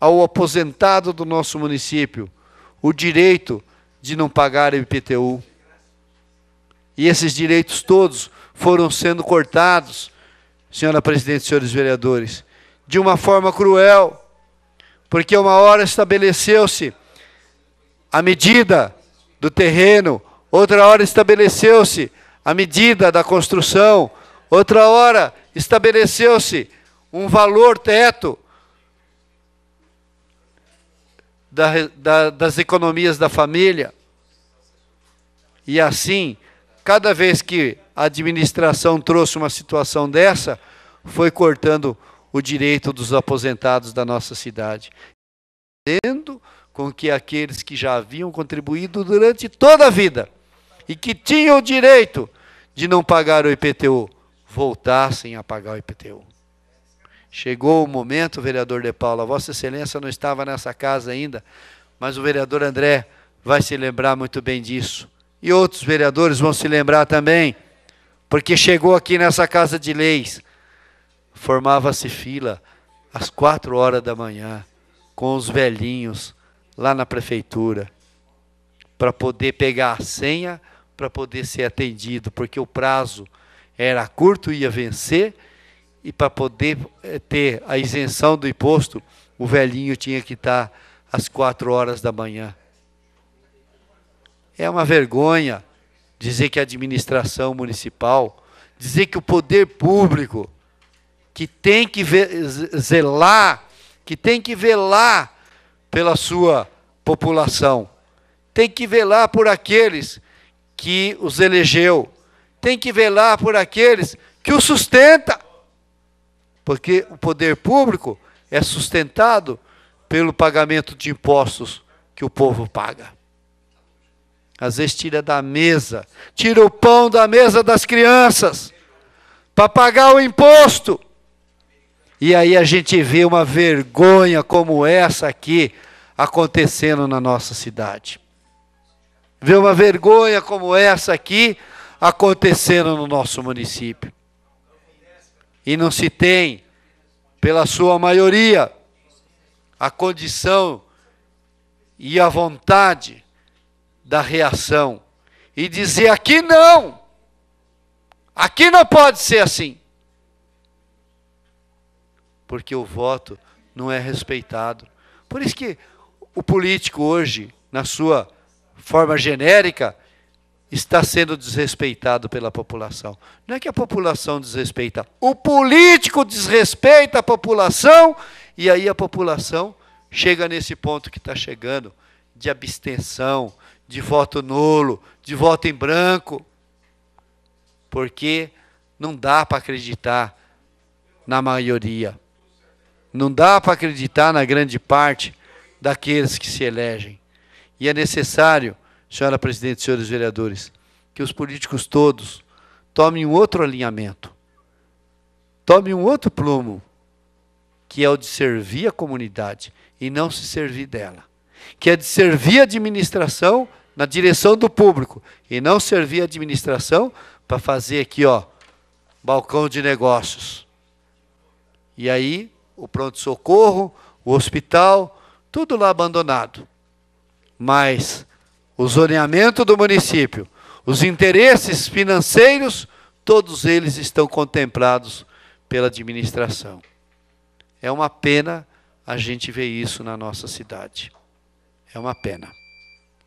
ao aposentado do nosso município o direito de não pagar IPTU. E esses direitos todos foram sendo cortados, senhora presidente e senhores vereadores, de uma forma cruel, porque uma hora estabeleceu-se a medida do terreno, outra hora estabeleceu-se a medida da construção, outra hora estabeleceu-se um valor teto da, da, das economias da família. E assim, cada vez que a administração trouxe uma situação dessa, foi cortando o direito dos aposentados da nossa cidade, fazendo com que aqueles que já haviam contribuído durante toda a vida e que tinham o direito de não pagar o IPTU voltassem a pagar o IPTU. Chegou o momento, vereador De Paula, Vossa Excelência não estava nessa casa ainda, mas o vereador André vai se lembrar muito bem disso. E outros vereadores vão se lembrar também, porque chegou aqui nessa casa de leis, formava-se fila às quatro horas da manhã, com os velhinhos lá na prefeitura, para poder pegar a senha, para poder ser atendido, porque o prazo era curto, ia vencer e para poder eh, ter a isenção do imposto, o velhinho tinha que estar às quatro horas da manhã. É uma vergonha dizer que a administração municipal, dizer que o poder público, que tem que zelar, que tem que velar pela sua população, tem que velar por aqueles que os elegeu, tem que velar por aqueles que o sustenta. Porque o poder público é sustentado pelo pagamento de impostos que o povo paga. Às vezes tira da mesa, tira o pão da mesa das crianças para pagar o imposto. E aí a gente vê uma vergonha como essa aqui acontecendo na nossa cidade. Vê uma vergonha como essa aqui acontecendo no nosso município e não se tem, pela sua maioria, a condição e a vontade da reação e dizer: aqui não, aqui não pode ser assim. Porque o voto não é respeitado. Por isso que o político hoje, na sua forma genérica, está sendo desrespeitado pela população. Não é que a população desrespeita, o político desrespeita a população e aí a população chega nesse ponto que está chegando de abstenção, de voto nulo, de voto em branco, porque não dá para acreditar na maioria, não dá para acreditar na grande parte daqueles que se elegem. E é necessário senhora presidente, senhores vereadores, que os políticos todos tomem um outro alinhamento, tomem um outro plumo, que é o de servir a comunidade e não se servir dela, que é de servir a administração na direção do público e não servir a administração para fazer aqui, ó, balcão de negócios. E aí, o pronto-socorro, o hospital, tudo lá abandonado. Mas o zoneamento do município, os interesses financeiros, todos eles estão contemplados pela administração. É uma pena a gente ver isso na nossa cidade. É uma pena.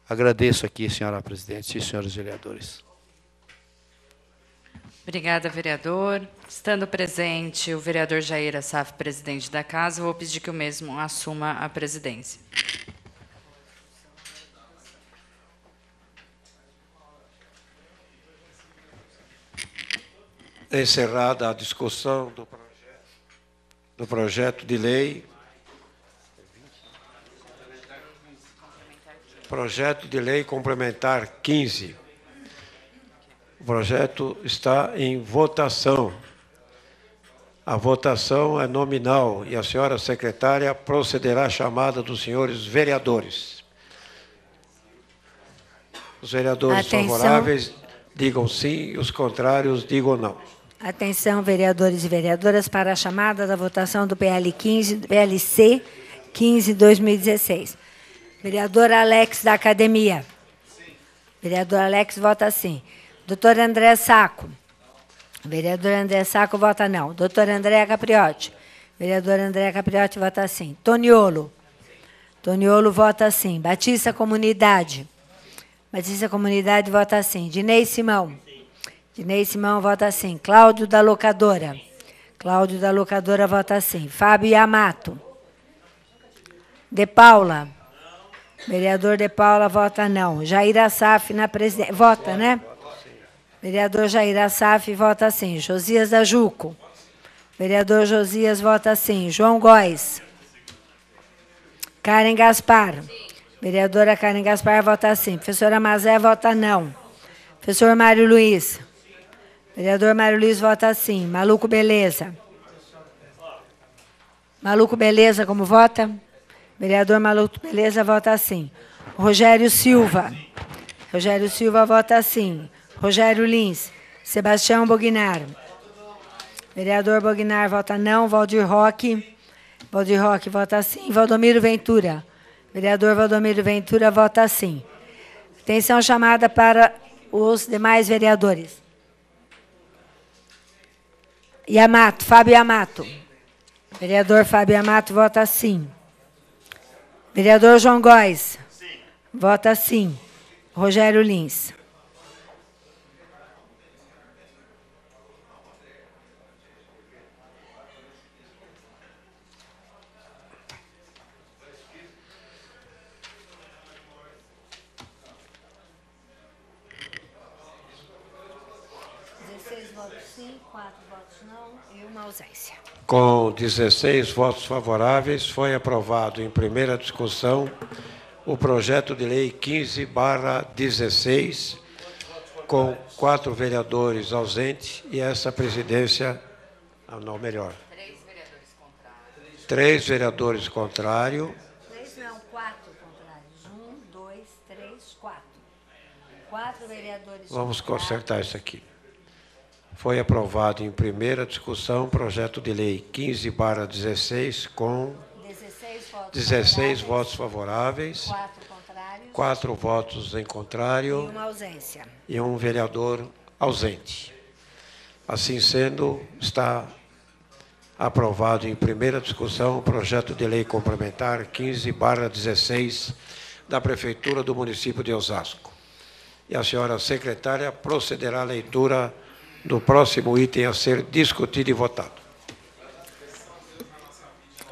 Agradeço aqui, senhora presidente e senhores vereadores. Obrigada, vereador. Estando presente o vereador Jair Assaf, presidente da casa, vou pedir que o mesmo assuma a presidência. encerrada a discussão do projeto, do projeto de lei. Projeto de lei complementar 15. O projeto está em votação. A votação é nominal e a senhora secretária procederá à chamada dos senhores vereadores. Os vereadores Atenção. favoráveis digam sim, os contrários digam não. Atenção, vereadores e vereadoras, para a chamada da votação do PL 15, PLC 15-2016. Vereador Alex, da Academia. Sim. Vereador Alex vota sim. Doutor André Saco. Vereador André Saco vota não. Doutor André Capriotti. Vereador André Capriotti vota sim. Toniolo. Toniolo vota sim. Batista Comunidade. Batista Comunidade vota sim. Dinei Simão. Sim. Dinei Simão vota sim. Cláudio da Locadora. Cláudio da Locadora vota sim. Fábio Yamato. De Paula. Vereador De Paula vota não. Jair Assaf na presidência. Vota, né? Vereador Jair Assaf vota sim. Josias da Juco. Vereador Josias vota sim. João Góes. Karen Gaspar. Vereadora Karen Gaspar vota sim. Professora Mazé vota não. Professor Mário Luiz. Vereador Mário Luiz vota sim. Maluco, beleza. Maluco, beleza, como vota? Vereador Maluco, beleza, vota sim. Rogério Silva. Rogério Silva vota sim. Rogério Lins. Sebastião Bognar. Vereador Bognar vota não. Valdir Roque. Valdir Roque vota sim. Valdomiro Ventura. Vereador Valdomiro Ventura vota sim. Atenção chamada para os demais vereadores. Yamato, Fábio Yamato. Vereador Fábio Yamato vota sim. Vereador João Góes. Sim. Vota sim. Rogério Lins. Com 16 votos favoráveis, foi aprovado em primeira discussão o projeto de lei 15/16, com quatro vereadores ausentes e essa presidência, ah, não melhor, três vereadores contrários, três vereadores contrários. Três não, quatro contrários, um, dois, três, quatro, quatro vereadores. Vamos consertar isso aqui foi aprovado em primeira discussão o projeto de lei 15 16 com 16 votos 16 favoráveis, votos favoráveis 4 4 votos em contrário e uma ausência. E um vereador ausente. Assim sendo, está aprovado em primeira discussão o projeto de lei complementar 15 16 da Prefeitura do município de Osasco. E a senhora secretária procederá à leitura do próximo item a ser discutido e votado.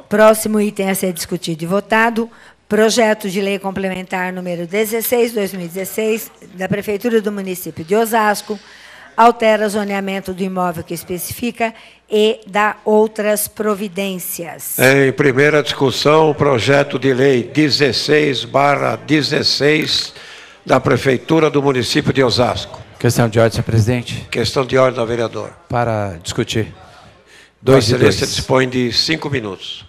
Próximo item a ser discutido e votado, projeto de lei complementar número 16, 2016, da Prefeitura do município de Osasco, altera o zoneamento do imóvel que especifica e dá outras providências. Em primeira discussão, projeto de lei 16 barra 16 da Prefeitura do município de Osasco. Questão de ordem, senhor presidente. Questão de ordem, vereador. Para discutir. Dois Vossa Excelência dispõe de cinco minutos.